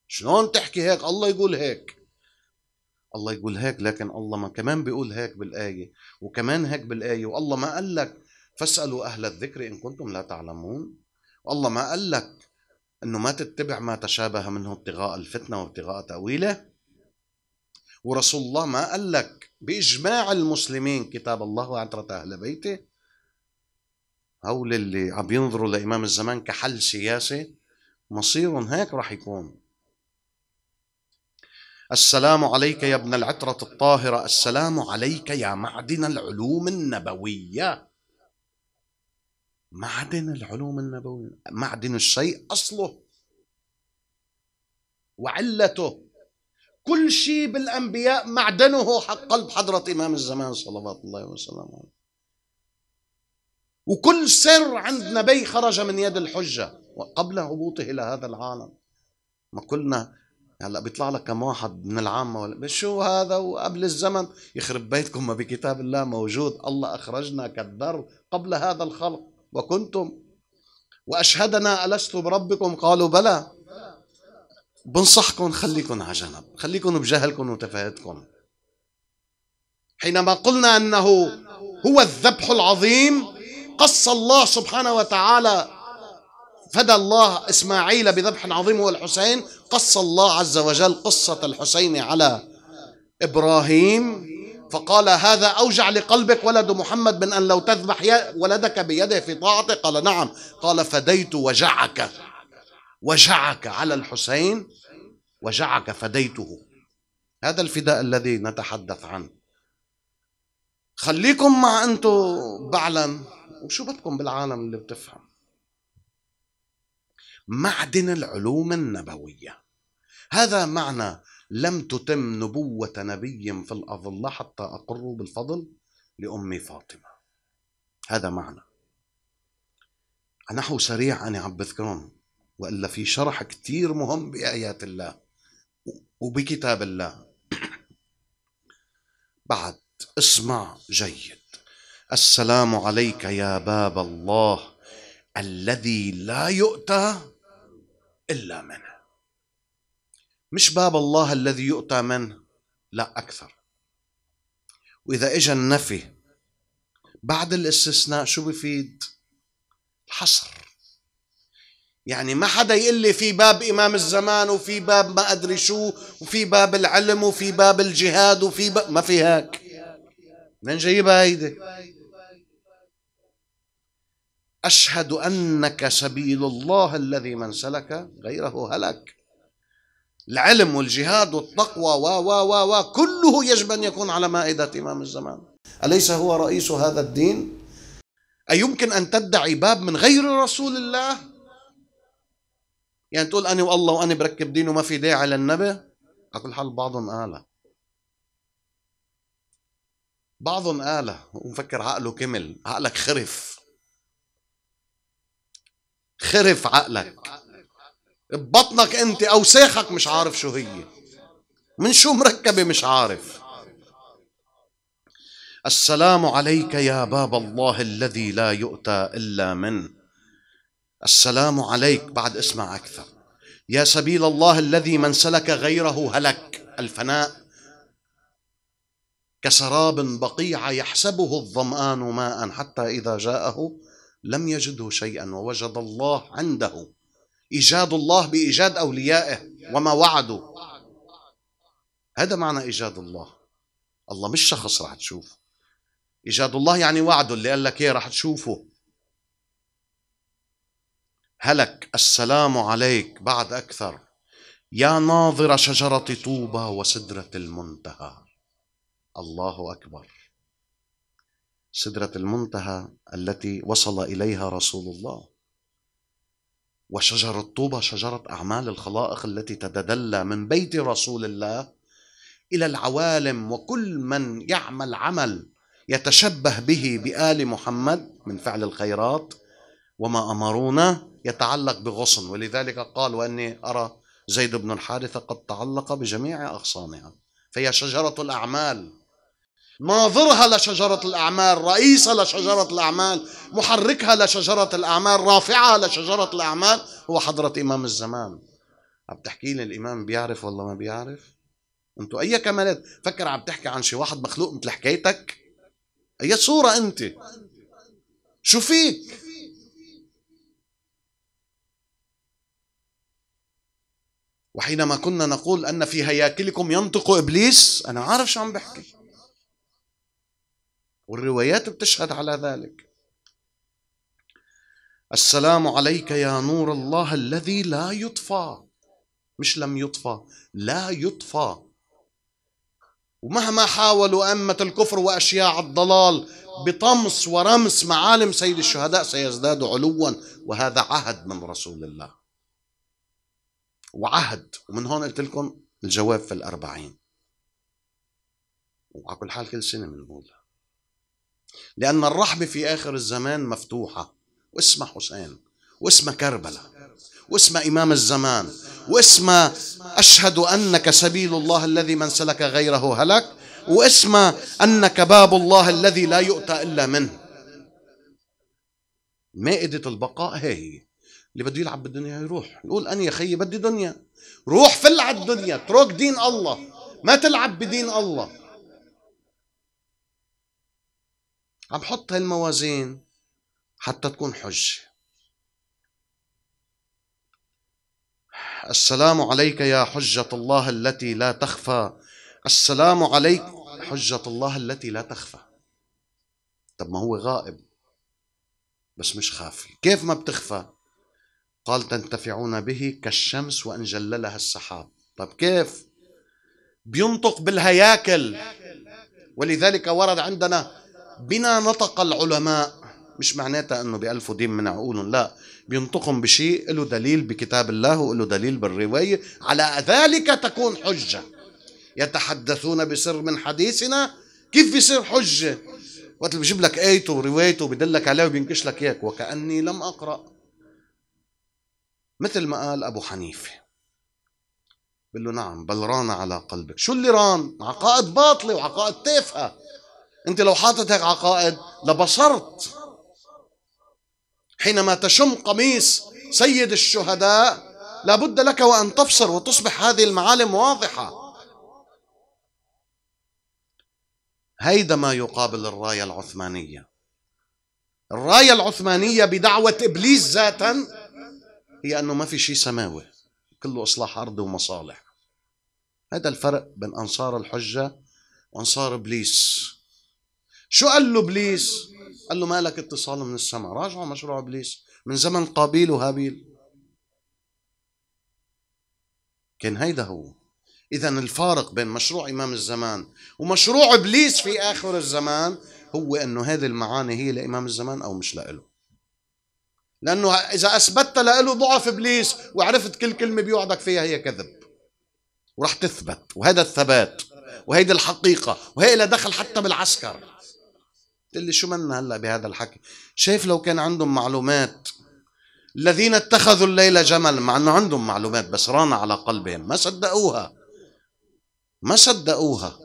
شلون تحكي هيك الله يقول هيك الله يقول هيك لكن الله ما كمان بيقول هيك بالآية وكمان هيك بالآية والله ما قال لك فاسألوا أهل الذكر إن كنتم لا تعلمون والله ما قال لك أنه ما تتبع ما تشابه منه ابتغاء الفتنة وابتغاء تأويله ورسول الله ما قال لك باجماع المسلمين كتاب الله عترة اهل بيته هول اللي عم ينظروا لامام الزمان كحل سياسي مصيرهم هيك راح يكون السلام عليك يا ابن العترة الطاهرة السلام عليك يا معدن العلوم النبوية معدن العلوم النبوية معدن الشيء أصله وعلته كل شيء بالأنبياء معدنه حق قلب حضرة إمام الزمان صلوات الله وسلامه عليه وكل سر عند نبي خرج من يد الحجة قبل هبوطه إلى هذا العالم ما كلنا هلا بيطلع لك كم واحد من العامه ولا شو هذا وقبل الزمن يخرب بيتكم ما بكتاب الله موجود الله اخرجنا كالذر قبل هذا الخلق وكنتم واشهدنا الست بربكم قالوا بلى بنصحكم خليكم على جنب خليكم بجهلكم وتفاهتكم حينما قلنا أنه هو الذبح العظيم قص الله سبحانه وتعالى فدى الله إسماعيل بذبح عظيم هو الحسين قص الله عز وجل قصة الحسين على إبراهيم فقال هذا أوجع لقلبك ولد محمد من أن لو تذبح ولدك بيده في طاعته قال نعم قال فديت وجعك وجعك على الحسين وجعك فديته هذا الفداء الذي نتحدث عنه خليكم مع انتو بعلم وشو بدكم بالعالم اللي بتفهم معدن العلوم النبويه هذا معنى لم تتم نبوه نبي في الاظله حتى اقر بالفضل لامي فاطمه هذا معنى نحو سريع انا عم بذكرهم والا في شرح كثير مهم بايات الله وبكتاب الله بعد اسمع جيد السلام عليك يا باب الله الذي لا يؤتى الا منه مش باب الله الذي يؤتى منه لا اكثر واذا اجى النفي بعد الاستثناء شو بفيد الحصر يعني ما حدا يقول لي في باب إمام الزمان وفي باب ما أدري شو وفي باب العلم وفي باب الجهاد وفي باب ما في هيك من جايبها هيدي أشهد أنك سبيل الله الذي من سلك غيره هلك العلم والجهاد والتقوى و و و و كله يجب أن يكون على مائدة إمام الزمان أليس هو رئيس هذا الدين؟ أيمكن أن تدعي باب من غير رسول الله؟ يعني تقول أنا والله وأنا بركب دين وما في داعي للنبي على كل حال بعضهم قالها بعضهم قالها ومفكر عقله كمل عقلك خرف خرف عقلك ببطنك انت اوساخك مش عارف شو هي من شو مركبه مش عارف السلام عليك يا باب الله الذي لا يؤتى الا منه السلام عليك بعد اسمع أكثر يا سبيل الله الذي من سلك غيره هلك الفناء كسراب بقيع يحسبه الظمآن ماء حتى إذا جاءه لم يجده شيئا ووجد الله عنده إيجاد الله بإيجاد أوليائه وما وعدوا هذا معنى إيجاد الله الله مش شخص رح تشوفه إيجاد الله يعني وعده اللي قال لك إيه رح تشوفه هلك السلام عليك بعد أكثر يا ناظر شجرة طوبى وسدرة المنتهى الله أكبر سدرة المنتهى التي وصل إليها رسول الله وشجرة طوبى شجرة أعمال الخلائق التي تتدلى من بيت رسول الله إلى العوالم وكل من يعمل عمل يتشبه به بآل محمد من فعل الخيرات وما أمرونا يتعلق بغصن ولذلك قال وأني أرى زيد بن الحارثة قد تعلق بجميع أغصانها فهي شجرة الأعمال ناظرها لشجرة الأعمال رئيسها لشجرة الأعمال محركها لشجرة الأعمال رافعها لشجرة الأعمال هو حضرة إمام الزمان عم تحكي لي الإمام بيعرف ولا ما بيعرف أنتوا أي كمالات فكر عم تحكي عن شي واحد مخلوق مثل حكايتك أي صورة أنت شو فيك وحينما كنا نقول أن في هياكلكم ينطق إبليس أنا عارف شو عم بحكي والروايات بتشهد على ذلك السلام عليك يا نور الله الذي لا يطفى مش لم يطفى لا يطفى ومهما حاولوا أمة الكفر وأشياع الضلال بطمس ورمس معالم سيد الشهداء سيزداد علوا وهذا عهد من رسول الله وعهد ومن هون قلت لكم الجواب في الأربعين وعلى كل حال كل سنة بنقولها لأن الرحبة في آخر الزمان مفتوحة واسمها حسين واسمها كربلاء واسمها إمام الزمان واسمها أشهد أنك سبيل الله الذي من سلك غيره هلك واسمها أنك باب الله الذي لا يؤتى إلا منه مائدة البقاء هي, هي اللي بده يلعب بالدنيا يروح يقول أنا يا خيي بدي دنيا روح فل على الدنيا اترك دين الله ما تلعب بدين الله عم حط هالموازين حتى تكون حجة السلام عليك يا حجة الله التي لا تخفى السلام عليك حجة الله التي لا تخفى طب ما هو غائب بس مش خافي كيف ما بتخفى قال تنتفعون به كالشمس وإن جللها السحاب طب كيف بينطق بالهياكل ولذلك ورد عندنا بنا نطق العلماء مش معناتها انه بألفوا دين من عقولهم لا بينطقهم بشيء له دليل بكتاب الله وله دليل بالرواية على ذلك تكون حجة يتحدثون بسر من حديثنا كيف بيصير حجة وقت بجيب لك آيته وروايته بدلك عليه وبينكش لك إياك وكأني لم أقرأ مثل ما قال أبو حنيفة بقول له نعم بل ران على قلبك شو اللي ران عقائد باطلة وعقائد تافهة أنت لو حاطط هيك عقائد لبصرت حينما تشم قميص سيد الشهداء لابد لك وأن تبصر وتصبح هذه المعالم واضحة هيدا ما يقابل الراية العثمانية الراية العثمانية بدعوة إبليس ذاتا هي أنه ما في شيء سماوي كله إصلاح أرضي ومصالح هذا الفرق بين أنصار الحجة وأنصار إبليس شو قال له إبليس؟ قال له مالك اتصال من السماء راجعوا مشروع إبليس من زمن قابيل وهابيل كان هيدا هو إذا الفارق بين مشروع إمام الزمان ومشروع إبليس في آخر الزمان هو أنه هذه المعاني هي لإمام الزمان أو مش لإله لأنه إذا أثبتت له ضعف إبليس وعرفت كل كلمة بيوعدك فيها هي كذب ورح تثبت وهذا الثبات وهيدي الحقيقة وهي لها دخل حتى بالعسكر قلت لي شو منا هلا بهذا الحكي شايف لو كان عندهم معلومات الذين اتخذوا الليل جمل مع انه عندهم معلومات بس ران على قلبهم ما صدقوها ما صدقوها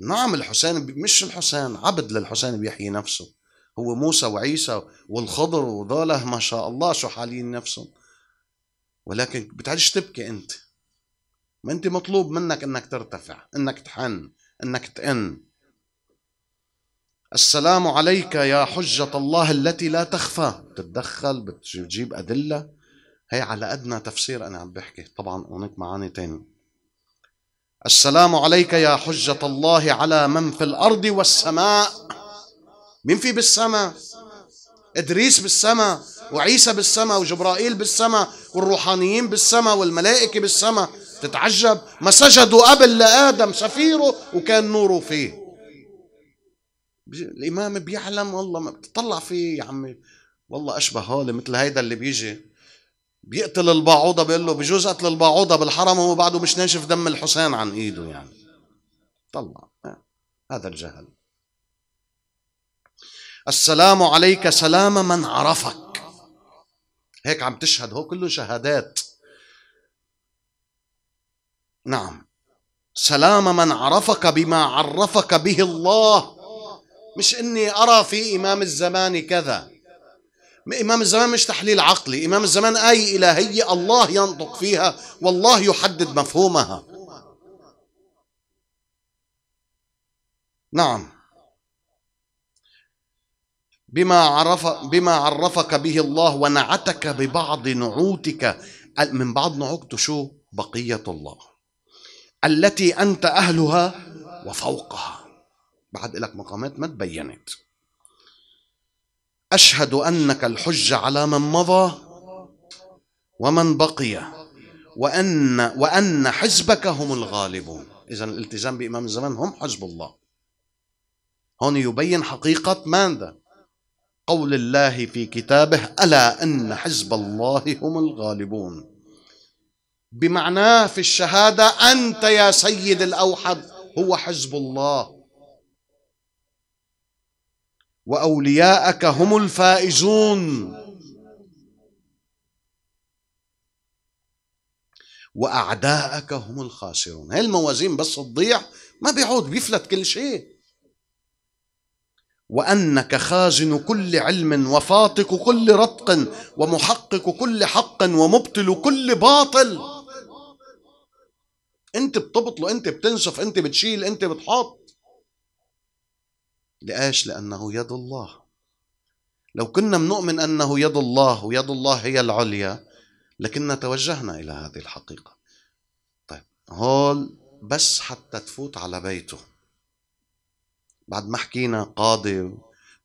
نعم الحسين مش الحسين عبد للحسين بيحيي نفسه هو موسى وعيسى والخضر وذولا ما شاء الله شو حالين نفسهم ولكن بتعدش تبكي انت ما انت مطلوب منك انك ترتفع انك تحن انك تئن السلام عليك يا حجة الله التي لا تخفى بتتدخل بتجيب أدلة هي على أدنى تفسير أنا عم بحكي طبعا هناك معاني تاني السلام عليك يا حجة الله على من في الأرض والسماء مين في بالسماء إدريس بالسماء وعيسى بالسماء وجبرائيل بالسماء والروحانيين بالسماء والملائكة بالسماء تتعجب ما سجدوا قبل لآدم سفيره وكان نوره فيه الإمام بيعلم والله ما بتطلع فيه يا عمي والله أشبه هولي مثل هيدا اللي بيجي بيقتل الباعوضة بيقول له بجوز قتل الباعوضة بالحرم وهو بعده مش ناشف دم الحسين عن إيده يعني طلع آه. هذا الجهل السلام عليك سلام من عرفك هيك عم تشهد هو كله شهادات نعم سلام من عرفك بما عرفك به الله مش اني ارى في امام الزمان كذا إمام الزمان مش تحليل عقلي إمام الزمان آية إلهية الله ينطق فيها والله يحدد مفهومها نعم بما عرف بما عرفك به الله ونعتك ببعض نعوتك من بعض نعوته شو بقية الله التي أنت أهلها وفوقها بعد لك مقامات ما تبينت أشهد أنك الحج على من مضى ومن بقي وأن وأن حزبك هم الغالبون إذا الالتزام بإمام الزمان هم حزب الله هون يبين حقيقة ماذا قول الله في كتابه الا ان حزب الله هم الغالبون بمعناه في الشهاده انت يا سيد الاوحد هو حزب الله واولياءك هم الفائزون واعداءك هم الخاسرون هاي الموازين بس تضيع ما بيعود بيفلت كل شيء وانك خازن كل علم وفاطق كل رتق ومحقق كل حق ومبطل كل باطل انت بتبطله انت بتنسف انت بتشيل انت بتحط لأيش لانه يد الله لو كنا بنؤمن انه يد الله ويد الله هي العليا لكنا توجهنا الى هذه الحقيقه طيب هول بس حتى تفوت على بيته بعد ما حكينا قاضي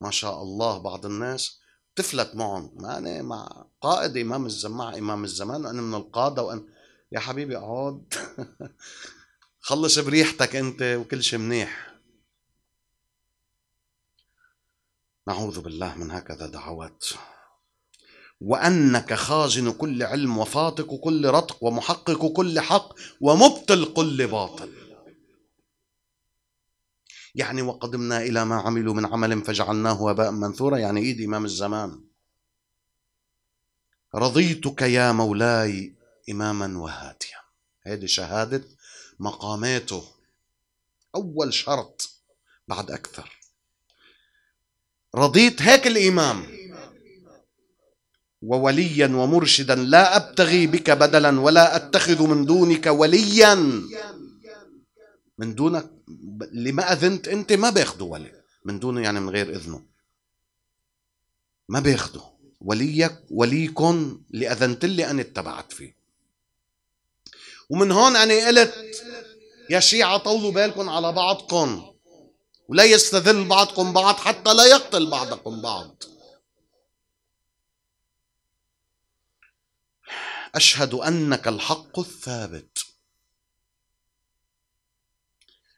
ما شاء الله بعض الناس تفلت معهم ما أنا مع قائد إمام الجماعة إمام الزمان وأنا من القادة وأنا يا حبيبي اقعد خلص بريحتك أنت وكل شيء منيح نعوذ بالله من هكذا دعوات وأنك خازن كل علم وفاتق كل رتق ومحقق كل حق ومبطل كل باطل يعني وقدمنا إلى ما عملوا من عمل فجعلناه هباء منثورا يعني إيد إمام الزمان رضيتك يا مولاي إماما وهاديا هذه شهادة مقاماته أول شرط بعد أكثر رضيت هيك الإمام ووليا ومرشدا لا أبتغي بك بدلا ولا أتخذ من دونك وليا من دونك اللي ما اذنت انت ما بياخذوا ولي من دونه يعني من غير اذنه ما بياخذوا وليك وليكن اللي اذنت لي انا اتبعت فيه ومن هون انا قلت يا شيعة طولوا بالكم على بعضكم ولا يستذل بعضكم بعض حتى لا يقتل بعضكم بعض أشهد أنك الحق الثابت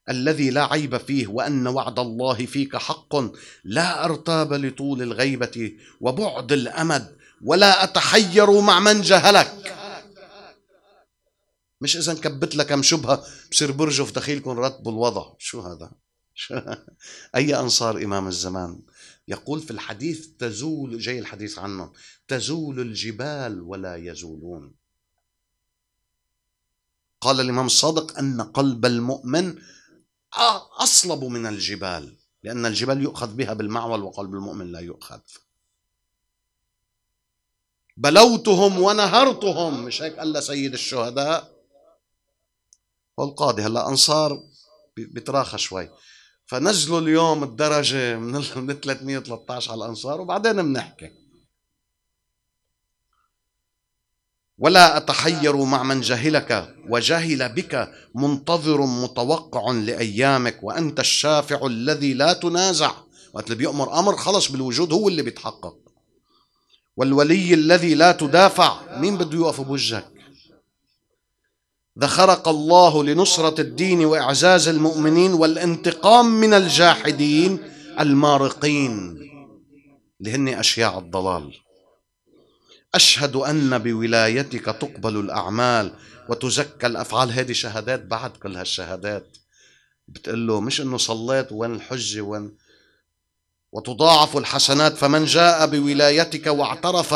الذي لا عيب فيه وان وعد الله فيك حق لا ارتاب لطول الغيبه وبعد الامد ولا اتحير مع من جهلك مش اذا كبت لك كم شبهه بصير برجف دخيلكم رتبوا الوضع شو هذا اي انصار امام الزمان يقول في الحديث تزول جاي الحديث عنهم تزول الجبال ولا يزولون قال الامام الصادق ان قلب المؤمن أصلب من الجبال لأن الجبال يؤخذ بها بالمعول وقلب المؤمن لا يؤخذ بلوتهم ونهرتهم مش هيك قال سيد الشهداء والقاضي هلا أنصار بتراخى شوي فنزلوا اليوم الدرجة من 313 على الأنصار وبعدين بنحكي ولا اتحير مع من جهلك وجهل بك منتظر متوقع لايامك وانت الشافع الذي لا تنازع وقت اللي بيأمر امر خلص بالوجود هو اللي بيتحقق والولي الذي لا تدافع مين بده يقف بوجهك ذخرك الله لنصرة الدين وإعزاز المؤمنين والانتقام من الجاحدين المارقين اللي هن أشياع الضلال أشهد أن بولايتك تقبل الأعمال وتزكى الأفعال هذه شهادات بعد كل هالشهادات بتقول له مش إنه صليت وين الحجة وين وتضاعف الحسنات فمن جاء بولايتك واعترف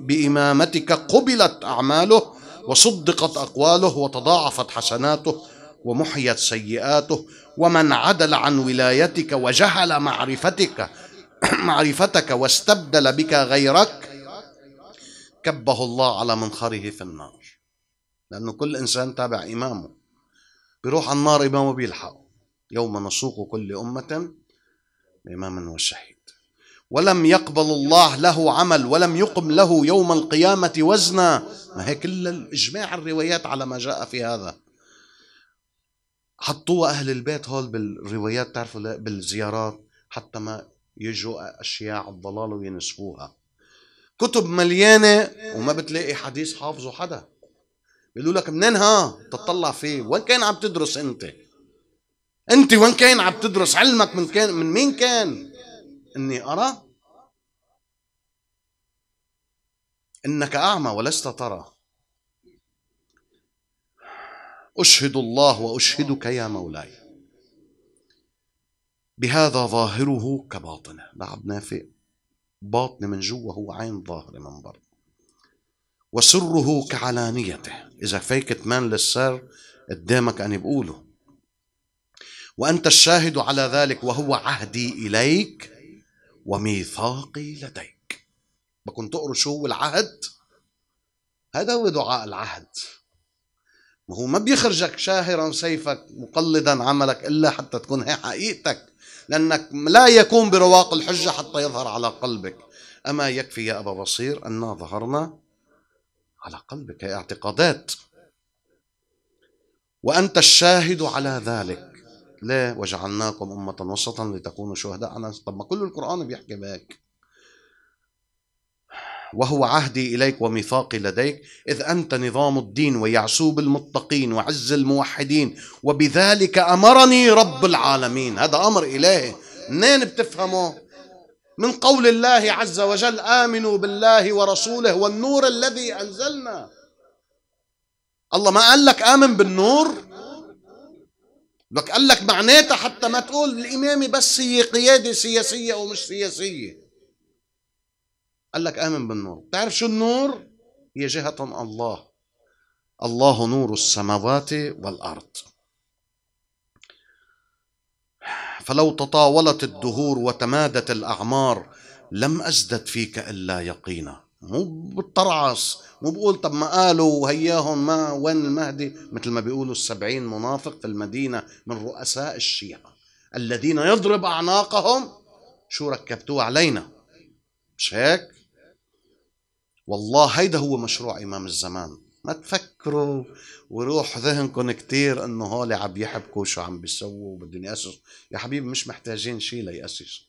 بإمامتك قبلت أعماله وصدقت أقواله وتضاعفت حسناته ومحيت سيئاته ومن عدل عن ولايتك وجهل معرفتك معرفتك واستبدل بك غيرك كبه الله على منخره في النار لأنه كل إنسان تابع إمامه بيروح على النار إمامه بيلحقه يوم نسوق كل أمة إماما وشهيد ولم يقبل الله له عمل ولم يقم له يوم القيامة وزنا ما هي كل إجماع الروايات على ما جاء في هذا حطوها أهل البيت هول بالروايات تعرفوا بالزيارات حتى ما يجوا أشياء الضلال وينسفوها كتب مليانه وما بتلاقي حديث حافظه حدا بيقولوا لك منين ها تطلع فيه وين كان عم تدرس انت انت وين كان عم تدرس علمك من كان من مين كان اني ارى انك اعمى ولست ترى اشهد الله واشهدك يا مولاي بهذا ظاهره كباطنه لعب نافق باطن من جوا هو عين ظاهرة من برا وسره كعلانيته إذا فيك تمان للسر قدامك أنا بقوله وأنت الشاهد على ذلك وهو عهدي إليك وميثاقي لديك بكون تقروا شو هو العهد هذا هو دعاء العهد ما هو ما بيخرجك شاهرا سيفك مقلدا عملك إلا حتى تكون هي حقيقتك لأنك لا يكون برواق الحجة حتى يظهر على قلبك أما يكفي يا أبا بصير أن ظهرنا على قلبك هي اعتقادات وأنت الشاهد على ذلك ليه وجعلناكم أمة وسطا لتكونوا شهداء طب ما كل القرآن بيحكي بك وهو عهدي إليك وميثاقي لديك إذ أنت نظام الدين ويعسوب المتقين وعز الموحدين وبذلك أمرني رب العالمين هذا أمر إلهي منين بتفهمه من قول الله عز وجل آمنوا بالله ورسوله والنور الذي أنزلنا الله ما قال لك آمن بالنور لك قال لك معناتها حتى ما تقول الإمامة بس هي قيادة سياسية أو مش سياسية قال لك آمن بالنور تعرف شو النور هي جهة الله الله نور السماوات والأرض فلو تطاولت الدهور وتمادت الأعمار لم أزدد فيك إلا يقينا مو بالطرعص مو بقول طب ما قالوا هياهم ما وين المهدي مثل ما بيقولوا السبعين منافق في المدينة من رؤساء الشيعة الذين يضرب أعناقهم شو ركبتوه علينا مش هيك والله هيدا هو مشروع إمام الزمان ما تفكروا وروح ذهنكم كتير انه هول عم يحبكوا شو عم بيسووا وبدهم ياسسوا يا حبيبي مش محتاجين شيء ليأسسوا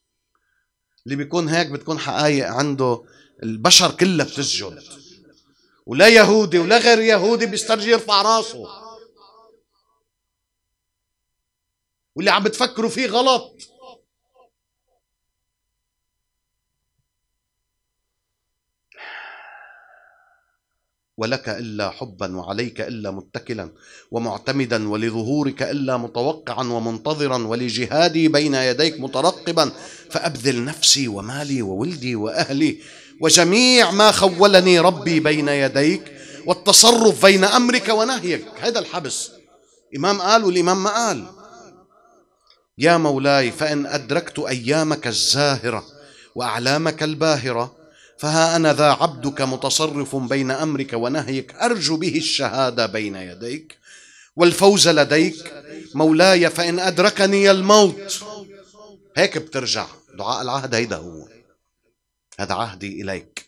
اللي بيكون هيك بتكون حقائق عنده البشر كلها بتسجد ولا يهودي ولا غير يهودي بيسترجي يرفع راسه واللي عم بتفكروا فيه غلط ولك إلا حبا وعليك إلا متكلا ومعتمدا ولظهورك إلا متوقعا ومنتظرا ولجهادي بين يديك مترقبا فأبذل نفسي ومالي وولدي وأهلي وجميع ما خولني ربي بين يديك والتصرف بين أمرك ونهيك هذا الحبس إمام قال والإمام ما قال يا مولاي فإن أدركت أيامك الزاهرة وأعلامك الباهرة فها أنا ذا عبدك متصرف بين أمرك ونهيك أرجو به الشهادة بين يديك والفوز لديك مولاي فإن أدركني الموت هيك بترجع دعاء العهد هيدا هو هذا عهدي إليك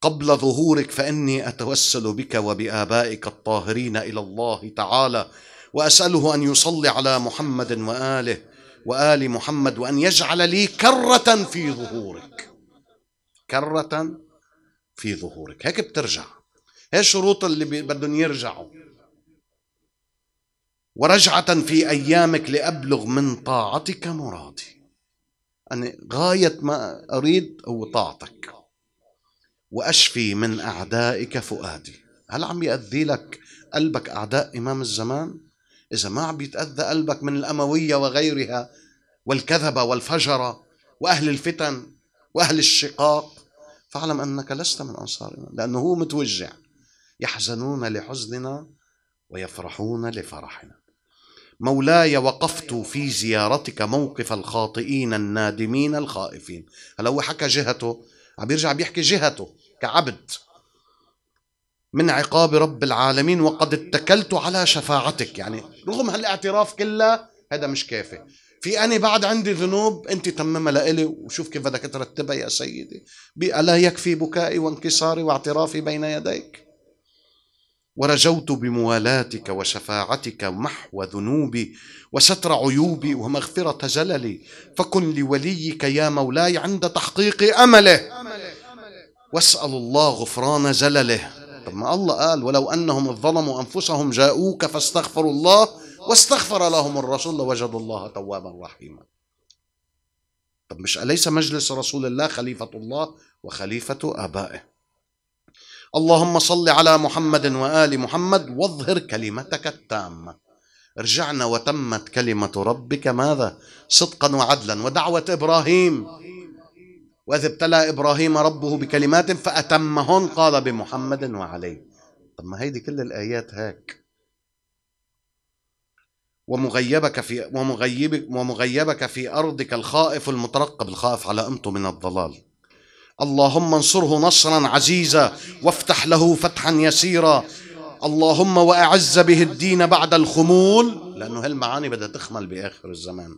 قبل ظهورك فإني أتوسل بك وبآبائك الطاهرين إلى الله تعالى وأسأله أن يصلي على محمد وآله وآل محمد وأن يجعل لي كرة في ظهورك كرة في ظهورك هيك بترجع هي الشروط اللي بدهم يرجعوا ورجعة في أيامك لأبلغ من طاعتك مرادي أنا غاية ما أريد هو طاعتك وأشفي من أعدائك فؤادي هل عم يأذي لك قلبك أعداء إمام الزمان؟ إذا ما عم يتأذى قلبك من الأموية وغيرها والكذبة والفجرة وأهل الفتن وأهل الشقاق فاعلم انك لست من انصارنا لانه هو متوجع يحزنون لحزننا ويفرحون لفرحنا مولاي وقفت في زيارتك موقف الخاطئين النادمين الخائفين هلا هو حكى جهته عم بيرجع بيحكي جهته كعبد من عقاب رب العالمين وقد اتكلت على شفاعتك يعني رغم هالاعتراف كله هذا مش كافي في أنا بعد عندي ذنوب أنت تممها لإلي وشوف كيف بدك ترتبها يا سيدي ألا يكفي بكائي وانكساري واعترافي بين يديك ورجوت بموالاتك وشفاعتك محو ذنوبي وستر عيوبي ومغفرة زللي فكن لوليك يا مولاي عند تحقيق أمله واسأل الله غفران زلله طب ما الله قال ولو أنهم ظلموا أنفسهم جاءوك فاستغفروا الله واستغفر لهم الرسول لوجدوا الله توابا رحيما طب مش أليس مجلس رسول الله خليفة الله وخليفة آبائه اللهم صل على محمد وآل محمد واظهر كلمتك التامة رجعنا وتمت كلمة ربك ماذا صدقا وعدلا ودعوة إبراهيم وإذ ابتلى إبراهيم ربه بكلمات فأتمهن قال بمحمد وعليه طب ما هيدي كل الآيات هيك ومغيبك في ومغيبك ومغيبك في ارضك الخائف المترقب الخائف على امته من الضلال اللهم انصره نصرا عزيزا وافتح له فتحا يسيرا اللهم واعز به الدين بعد الخمول لانه هالمعاني بدها تخمل باخر الزمان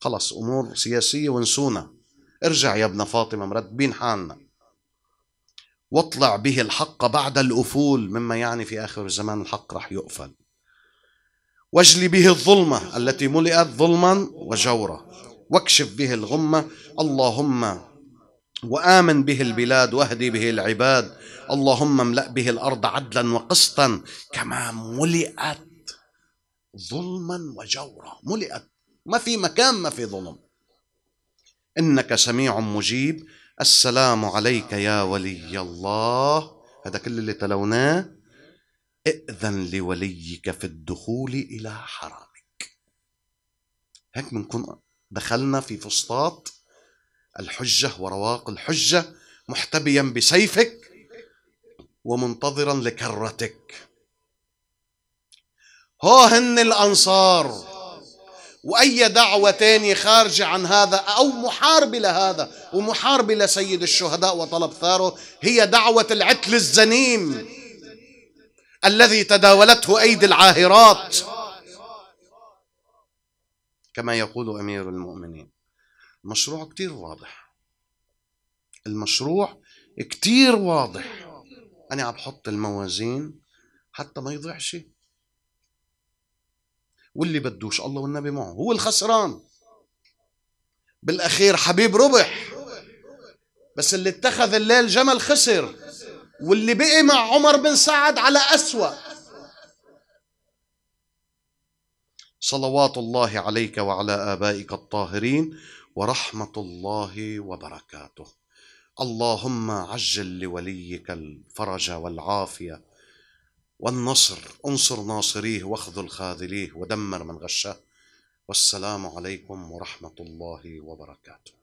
خلص امور سياسيه ونسونا ارجع يا ابن فاطمه مرتبين حالنا واطلع به الحق بعد الافول مما يعني في اخر الزمان الحق رح يقفل واجلي به الظلمة التي ملئت ظلما وجورا واكشف به الغمة اللهم وآمن به البلاد واهدي به العباد اللهم املأ به الأرض عدلا وقسطا كما ملئت ظلما وجورا ملئت ما في مكان ما في ظلم إنك سميع مجيب السلام عليك يا ولي الله هذا كل اللي تلوناه ائذن لوليك في الدخول إلى حرمك هيك بنكون دخلنا في فسطاط الحجة ورواق الحجة محتبيا بسيفك ومنتظرا لكرتك هو هن الأنصار وأي دعوة تاني خارجة عن هذا أو محاربة لهذا ومحاربة لسيد الشهداء وطلب ثاره هي دعوة العتل الزنيم الذي تداولته أيدي العاهرات كما يقول أمير المؤمنين المشروع كتير واضح المشروع كتير واضح أنا عم بحط الموازين حتى ما يضيع شيء واللي بدوش الله والنبي معه هو الخسران بالأخير حبيب ربح بس اللي اتخذ الليل جمل خسر واللي بقي مع عمر بن سعد على أسوأ صلوات الله عليك وعلى آبائك الطاهرين ورحمة الله وبركاته اللهم عجل لوليك الفرج والعافية والنصر انصر ناصريه واخذل خاذليه ودمر من غشه والسلام عليكم ورحمة الله وبركاته